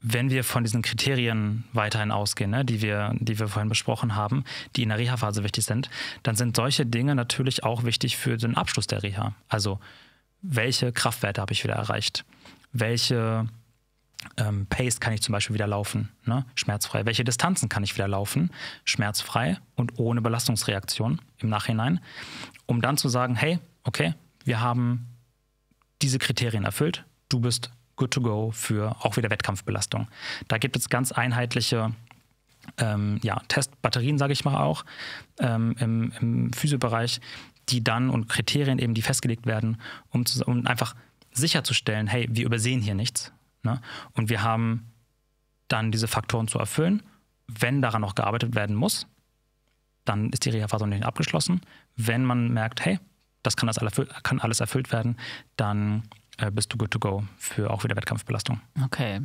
A: wenn wir von diesen Kriterien weiterhin ausgehen, ne, die, wir, die wir vorhin besprochen haben, die in der Reha-Phase wichtig sind, dann sind solche Dinge natürlich auch wichtig für den Abschluss der Reha. Also welche Kraftwerte habe ich wieder erreicht? Welche ähm, Pace kann ich zum Beispiel wieder laufen, ne? schmerzfrei? Welche Distanzen kann ich wieder laufen, schmerzfrei und ohne Belastungsreaktion im Nachhinein, um dann zu sagen, hey, okay, wir haben diese Kriterien erfüllt, du bist good to go für auch wieder Wettkampfbelastung. Da gibt es ganz einheitliche ähm, ja, Testbatterien, sage ich mal auch, ähm, im, im Physiobereich, die dann und Kriterien eben, die festgelegt werden, um, zu, um einfach sicherzustellen, hey, wir übersehen hier nichts. Ne? Und wir haben dann diese Faktoren zu erfüllen. Wenn daran noch gearbeitet werden muss, dann ist die Reha-Phase noch nicht abgeschlossen. Wenn man merkt, hey, das kann, das alle, kann alles erfüllt werden, dann äh, bist du good to go für auch wieder Wettkampfbelastung.
B: Okay.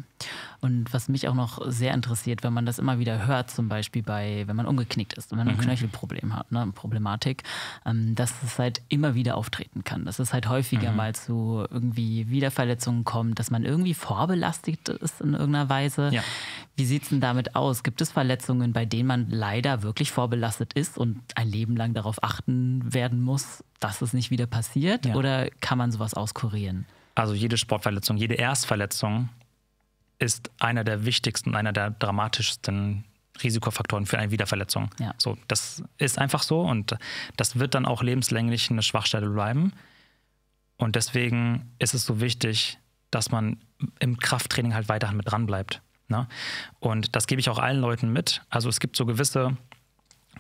B: Und was mich auch noch sehr interessiert, wenn man das immer wieder hört, zum Beispiel bei, wenn man umgeknickt ist, wenn man ein mhm. Knöchelproblem hat, ne, Problematik, ähm, dass es halt immer wieder auftreten kann. Dass es halt häufiger mhm. mal zu irgendwie Wiederverletzungen kommt, dass man irgendwie vorbelastet ist in irgendeiner Weise. Ja. Wie sieht es denn damit aus? Gibt es Verletzungen, bei denen man leider wirklich vorbelastet ist und ein Leben lang darauf achten werden muss, dass es nicht wieder passiert? Ja. Oder
A: kann man sowas auskurieren? Also jede Sportverletzung, jede Erstverletzung ist einer der wichtigsten, einer der dramatischsten Risikofaktoren für eine Wiederverletzung. Ja. So, das ist einfach so und das wird dann auch lebenslänglich eine Schwachstelle bleiben. Und deswegen ist es so wichtig, dass man im Krafttraining halt weiterhin mit dran bleibt. Ne? Und das gebe ich auch allen Leuten mit. Also es gibt so gewisse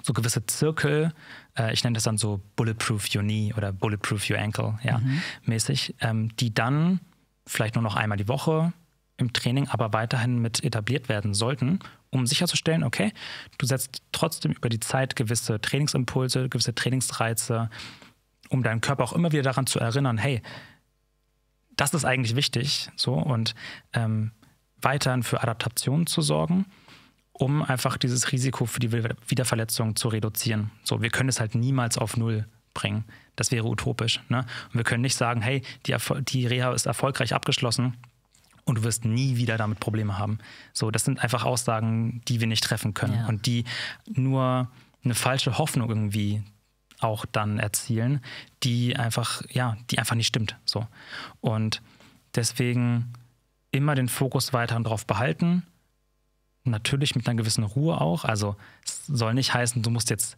A: so gewisse Zirkel, äh, ich nenne das dann so Bulletproof Your Knee oder Bulletproof Your Ankle, ja, mhm. mäßig, ähm, die dann vielleicht nur noch einmal die Woche im Training aber weiterhin mit etabliert werden sollten, um sicherzustellen, okay, du setzt trotzdem über die Zeit gewisse Trainingsimpulse, gewisse Trainingsreize, um deinen Körper auch immer wieder daran zu erinnern, hey, das ist eigentlich wichtig, so und ähm, weiterhin für Adaptationen zu sorgen um einfach dieses Risiko für die Wiederverletzung zu reduzieren. So, wir können es halt niemals auf Null bringen. Das wäre utopisch. Ne? Und wir können nicht sagen, hey, die, die Reha ist erfolgreich abgeschlossen und du wirst nie wieder damit Probleme haben. So, das sind einfach Aussagen, die wir nicht treffen können ja. und die nur eine falsche Hoffnung irgendwie auch dann erzielen, die einfach, ja, die einfach nicht stimmt. So. Und deswegen immer den Fokus weiterhin drauf behalten natürlich mit einer gewissen Ruhe auch. Also es soll nicht heißen, du musst jetzt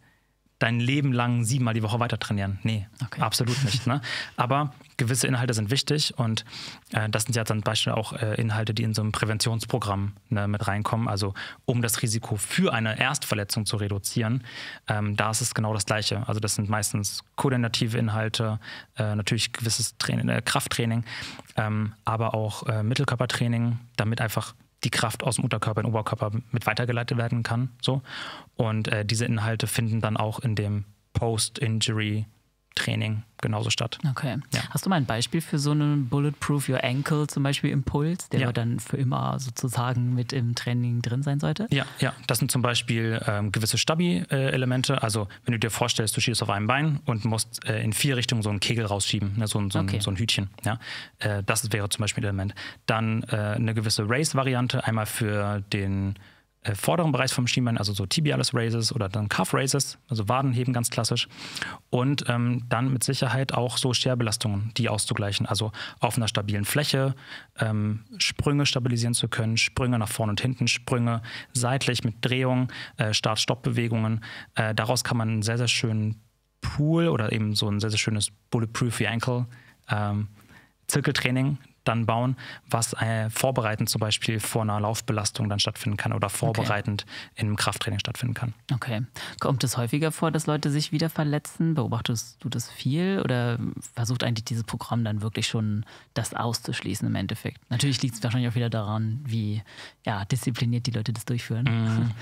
A: dein Leben lang siebenmal die Woche weiter trainieren. Nee, okay. absolut nicht. Ne? Aber gewisse Inhalte sind wichtig und äh, das sind ja zum Beispiel auch äh, Inhalte, die in so ein Präventionsprogramm ne, mit reinkommen. Also um das Risiko für eine Erstverletzung zu reduzieren, ähm, da ist es genau das Gleiche. Also das sind meistens koordinative Inhalte, äh, natürlich gewisses Training, äh, Krafttraining, ähm, aber auch äh, Mittelkörpertraining, damit einfach die Kraft aus dem Unterkörper in den Oberkörper mit weitergeleitet werden kann. So. Und äh, diese Inhalte finden dann auch in dem Post-Injury-Training genauso statt. Okay. Ja.
B: Hast du mal ein Beispiel für so einen Bulletproof Your Ankle zum Beispiel Impuls, der ja. dann für immer sozusagen mit im Training drin sein sollte?
A: Ja, ja. Das sind zum Beispiel ähm, gewisse Stabi-Elemente. Also wenn du dir vorstellst, du schießt auf einem Bein und musst äh, in vier Richtungen so einen Kegel rausschieben, ne? so, so, okay. so, ein Hütchen. Ja? Äh, das wäre zum Beispiel ein Element. Dann äh, eine gewisse Race-Variante, einmal für den äh, vorderen Bereich vom Schienbein, also so Tibialis Raises oder dann Calf Raises, also Wadenheben ganz klassisch. Und ähm, dann mit Sicherheit auch so Scherbelastungen, die auszugleichen, also auf einer stabilen Fläche ähm, Sprünge stabilisieren zu können, Sprünge nach vorne und hinten, Sprünge seitlich mit Drehung, äh, Start-Stopp-Bewegungen. Äh, daraus kann man einen sehr, sehr schönen Pool oder eben so ein sehr, sehr schönes Bulletproof Ankle ähm, Zirkeltraining dann bauen, was äh, vorbereitend zum Beispiel vor einer Laufbelastung dann stattfinden kann oder vorbereitend okay. im Krafttraining stattfinden kann. Okay. Kommt es
B: häufiger vor, dass Leute sich wieder verletzen? Beobachtest du das viel oder versucht eigentlich dieses Programm dann wirklich schon das auszuschließen im Endeffekt? Natürlich liegt es wahrscheinlich auch wieder daran, wie ja, diszipliniert die Leute das durchführen.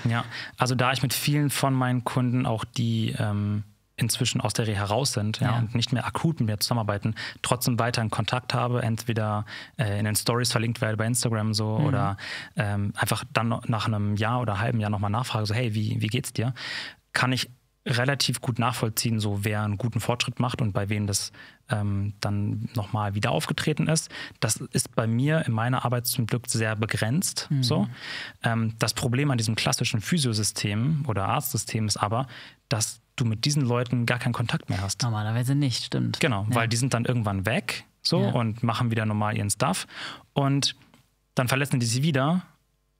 A: Mhm, ja, also da ich mit vielen von meinen Kunden auch die ähm, inzwischen aus der Reha heraus sind ja, ja. und nicht mehr akut mit mir zusammenarbeiten, trotzdem weiter in Kontakt habe, entweder äh, in den Stories verlinkt werde bei Instagram so mhm. oder ähm, einfach dann nach einem Jahr oder halben Jahr nochmal nachfrage, so hey, wie, wie geht's dir? Kann ich relativ gut nachvollziehen, so wer einen guten Fortschritt macht und bei wem das ähm, dann nochmal wieder aufgetreten ist. Das ist bei mir in meiner Arbeit zum Glück sehr begrenzt. Mhm. So. Ähm, das Problem an diesem klassischen Physiosystem oder Arztsystem ist aber, dass du mit diesen Leuten gar keinen Kontakt mehr hast. Normalerweise nicht, stimmt. Genau, ja. weil die sind dann irgendwann weg so ja. und machen wieder normal ihren Stuff und dann verletzen die sie wieder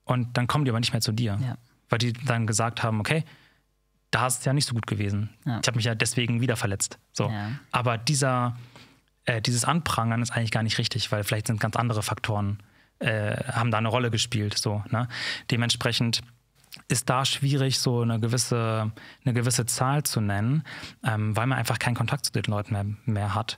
A: und dann kommen die aber nicht mehr zu dir, ja. weil die dann gesagt haben, okay, da ist es ja nicht so gut gewesen. Ja. Ich habe mich ja deswegen wieder verletzt. So. Aber dieser, äh, dieses Anprangern ist eigentlich gar nicht richtig, weil vielleicht sind ganz andere Faktoren, äh, haben da eine Rolle gespielt. So, ne? Dementsprechend ist da schwierig, so eine gewisse, eine gewisse Zahl zu nennen, ähm, weil man einfach keinen Kontakt zu den Leuten mehr, mehr hat.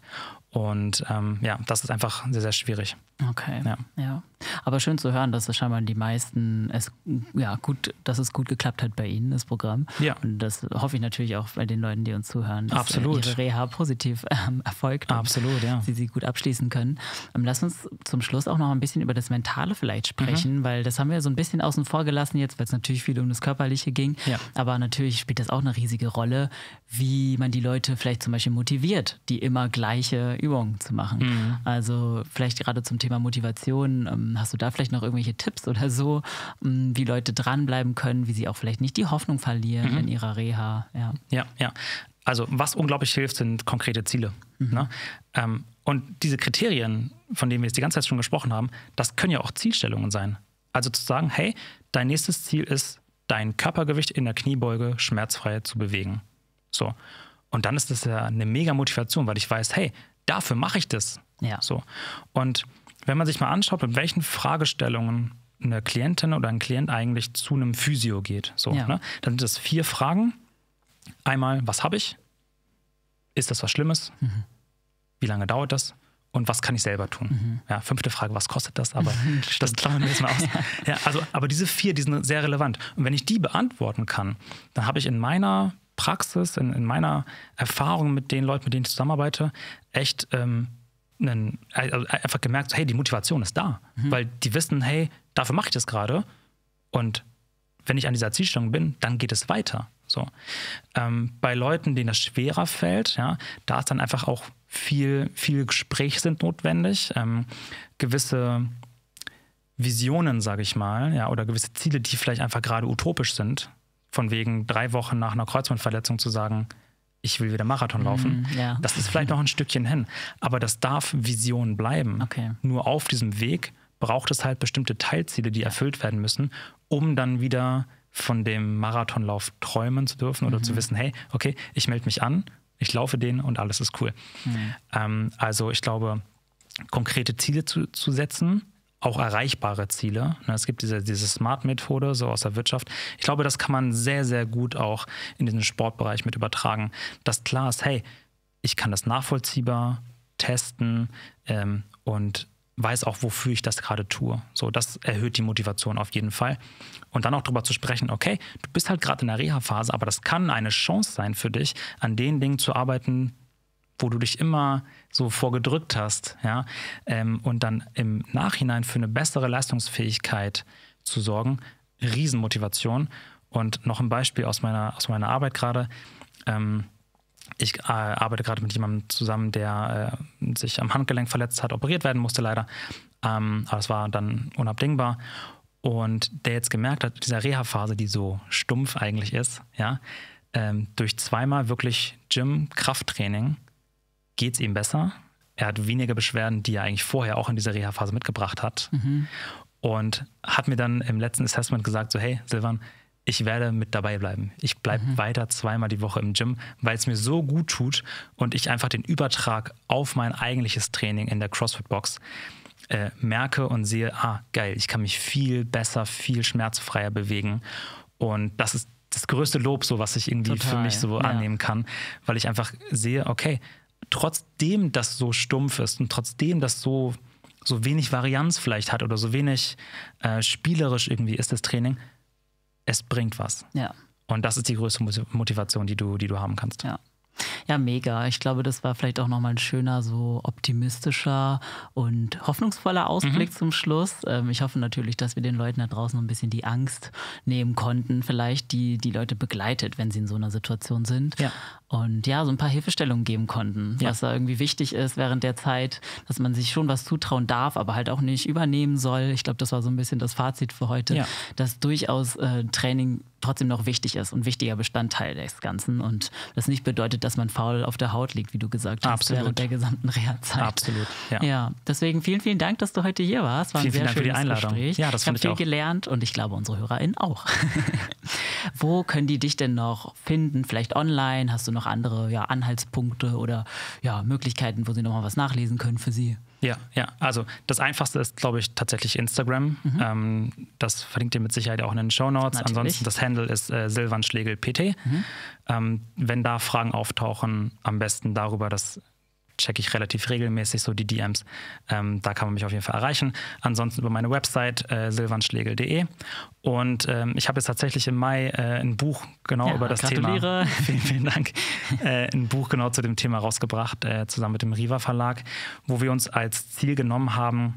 A: Und ähm, ja, das ist einfach sehr, sehr schwierig. Okay. Ja.
B: ja. Aber schön zu hören, dass es scheinbar die meisten es ja gut, dass es gut geklappt hat bei Ihnen, das Programm. Ja. Und das hoffe ich natürlich auch bei den Leuten, die uns zuhören, dass Absolut. ihre Reha positiv ähm, erfolgt. Absolut, ja. Sie sie gut abschließen können. Ähm, lass uns zum Schluss auch noch ein bisschen über das Mentale vielleicht mhm. sprechen, mhm. weil das haben wir so ein bisschen außen vor gelassen jetzt, weil es natürlich viel um das Körperliche ging. Ja. Aber natürlich spielt das auch eine riesige Rolle, wie man die Leute vielleicht zum Beispiel motiviert, die immer gleiche Übungen zu machen. Mhm. Also vielleicht gerade zum Thema Thema Motivation, ähm, hast du da vielleicht noch irgendwelche Tipps oder so, ähm, wie Leute dranbleiben können, wie sie auch vielleicht nicht die Hoffnung verlieren mhm. in ihrer Reha?
A: Ja. ja, ja. Also was unglaublich hilft, sind konkrete Ziele. Mhm. Ne? Ähm, und diese Kriterien, von denen wir jetzt die ganze Zeit schon gesprochen haben, das können ja auch Zielstellungen sein. Also zu sagen, hey, dein nächstes Ziel ist, dein Körpergewicht in der Kniebeuge schmerzfrei zu bewegen. So. Und dann ist das ja eine mega Motivation, weil ich weiß, hey, dafür mache ich das. Ja. So. Und wenn man sich mal anschaut, mit welchen Fragestellungen eine Klientin oder ein Klient eigentlich zu einem Physio geht, so, ja. ne? dann sind das vier Fragen. Einmal, was habe ich? Ist das was Schlimmes? Mhm. Wie lange dauert das? und was kann ich selber tun? Mhm. Ja, fünfte Frage, was kostet das? Aber das klammern wir jetzt mal aus. ja. ja. also, aber diese vier, die sind sehr relevant. Und wenn ich die beantworten kann, dann habe ich in meiner Praxis, in, in meiner Erfahrung mit den Leuten, mit denen ich zusammenarbeite, echt ähm, einen, äh, also äh, einfach gemerkt, hey, die Motivation ist da. Mhm. Weil die wissen, hey, dafür mache ich das gerade. Und wenn ich an dieser Zielstellung bin, dann geht es weiter. So. Ähm, bei Leuten, denen das schwerer fällt, ja, da ist dann einfach auch viel, viel Gespräch sind notwendig, ähm, gewisse Visionen, sage ich mal, ja, oder gewisse Ziele, die vielleicht einfach gerade utopisch sind, von wegen drei Wochen nach einer Kreuzbandverletzung zu sagen, ich will wieder Marathon laufen. Mm, ja. Das ist vielleicht noch ein Stückchen hin. Aber das darf Vision bleiben. Okay. Nur auf diesem Weg braucht es halt bestimmte Teilziele, die erfüllt werden müssen, um dann wieder von dem Marathonlauf träumen zu dürfen oder mhm. zu wissen, hey, okay, ich melde mich an, ich laufe den und alles ist cool. Mhm. Ähm, also ich glaube, konkrete Ziele zu, zu setzen, auch erreichbare Ziele. Ne, es gibt diese, diese Smart-Methode so aus der Wirtschaft. Ich glaube, das kann man sehr, sehr gut auch in diesen Sportbereich mit übertragen, dass klar ist, hey, ich kann das nachvollziehbar testen ähm, und weiß auch, wofür ich das gerade tue. So, das erhöht die Motivation auf jeden Fall. Und dann auch darüber zu sprechen, okay, du bist halt gerade in der Reha-Phase, aber das kann eine Chance sein für dich, an den Dingen zu arbeiten, wo du dich immer so vorgedrückt hast, ja, ähm, und dann im Nachhinein für eine bessere Leistungsfähigkeit zu sorgen, Riesenmotivation. Und noch ein Beispiel aus meiner, aus meiner Arbeit gerade. Ähm, ich äh, arbeite gerade mit jemandem zusammen, der äh, sich am Handgelenk verletzt hat, operiert werden musste leider. Ähm, aber es war dann unabdingbar. Und der jetzt gemerkt hat, dieser Reha-Phase, die so stumpf eigentlich ist, ja, ähm, durch zweimal wirklich Gym-Krafttraining geht es ihm besser. Er hat weniger Beschwerden, die er eigentlich vorher auch in dieser Reha-Phase mitgebracht hat. Mhm. Und hat mir dann im letzten Assessment gesagt, so hey, Silvan, ich werde mit dabei bleiben. Ich bleibe mhm. weiter zweimal die Woche im Gym, weil es mir so gut tut und ich einfach den Übertrag auf mein eigentliches Training in der CrossFit-Box äh, merke und sehe, ah, geil, ich kann mich viel besser, viel schmerzfreier bewegen. Und das ist das größte Lob, so was ich irgendwie Total, für mich so ja. annehmen kann, weil ich einfach sehe, okay, trotzdem das so stumpf ist und trotzdem das so, so wenig Varianz vielleicht hat oder so wenig äh, spielerisch irgendwie ist das Training, es bringt was. Ja. Und das ist die größte Motivation, die du, die du haben kannst. Ja.
B: Ja, mega. Ich glaube, das war vielleicht auch nochmal ein schöner, so optimistischer und hoffnungsvoller Ausblick mhm. zum Schluss. Ähm, ich hoffe natürlich, dass wir den Leuten da draußen ein bisschen die Angst nehmen konnten, vielleicht die die Leute begleitet, wenn sie in so einer Situation sind. Ja. Und ja, so ein paar Hilfestellungen geben konnten, ja. was da irgendwie wichtig ist während der Zeit, dass man sich schon was zutrauen darf, aber halt auch nicht übernehmen soll. Ich glaube, das war so ein bisschen das Fazit für heute, ja. dass durchaus äh, Training trotzdem noch wichtig ist und wichtiger Bestandteil des Ganzen und das nicht bedeutet, dass man faul auf der Haut liegt, wie du gesagt hast, Absolut. während der gesamten Reha-Zeit. Absolut. Ja. ja. deswegen vielen, vielen Dank, dass du heute hier warst. War vielen, vielen Dank für die Einladung. Gespräch. Ja, das ich habe viel auch. gelernt und ich glaube, unsere HörerInnen auch. Wo können die dich denn noch finden? Vielleicht online? Hast du noch andere ja, Anhaltspunkte oder ja, Möglichkeiten, wo sie nochmal was nachlesen können
A: für sie? Ja, ja. Also das Einfachste ist, glaube ich, tatsächlich Instagram. Mhm. Ähm, das verlinkt ihr mit Sicherheit auch in den Show Notes. Ansonsten das Handle ist äh, Silvan Schlegel PT. Mhm. Ähm, wenn da Fragen auftauchen, am besten darüber. dass checke ich relativ regelmäßig so die DMs. Ähm, da kann man mich auf jeden Fall erreichen. Ansonsten über meine Website äh, silvanschlegel.de. Und ähm, ich habe jetzt tatsächlich im Mai äh, ein Buch genau ja, über das gratuliere. Thema. vielen, vielen Dank. Äh, ein Buch genau zu dem Thema rausgebracht, äh, zusammen mit dem Riva Verlag, wo wir uns als Ziel genommen haben,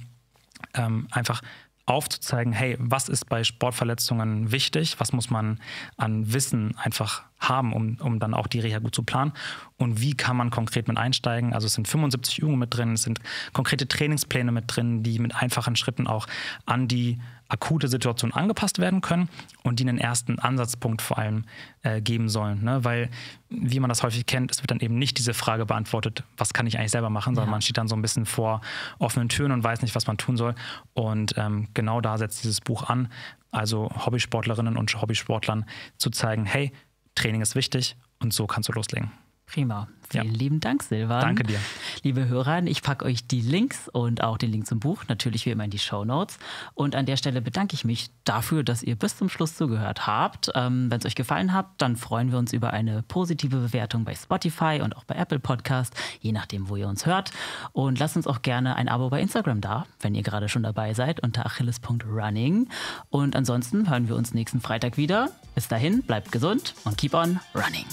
A: ähm, einfach aufzuzeigen, hey, was ist bei Sportverletzungen wichtig, was muss man an Wissen einfach haben, um, um dann auch die Reha gut zu planen. Und wie kann man konkret mit einsteigen? Also es sind 75 Übungen mit drin, es sind konkrete Trainingspläne mit drin, die mit einfachen Schritten auch an die akute Situation angepasst werden können und die einen ersten Ansatzpunkt vor allem äh, geben sollen. Ne? Weil, wie man das häufig kennt, es wird dann eben nicht diese Frage beantwortet, was kann ich eigentlich selber machen, sondern ja. man steht dann so ein bisschen vor offenen Türen und weiß nicht, was man tun soll. Und ähm, genau da setzt dieses Buch an, also Hobbysportlerinnen und Hobbysportlern zu zeigen, hey, Training ist wichtig und so kannst du loslegen. Prima. Vielen ja. lieben Dank,
B: Silvan. Danke dir. Liebe Hörer, ich packe euch die Links und auch den Link zum Buch natürlich wie immer in die Show Notes. Und an der Stelle bedanke ich mich dafür, dass ihr bis zum Schluss zugehört habt. Ähm, Wenn es euch gefallen hat, dann freuen wir uns über eine positive Bewertung bei Spotify und auch bei Apple Podcast, je nachdem, wo ihr uns hört. Und lasst uns auch gerne ein Abo bei Instagram da, wenn ihr gerade schon dabei seid, unter achilles.running. Und ansonsten hören wir uns nächsten Freitag wieder. Bis dahin, bleibt gesund und keep on running.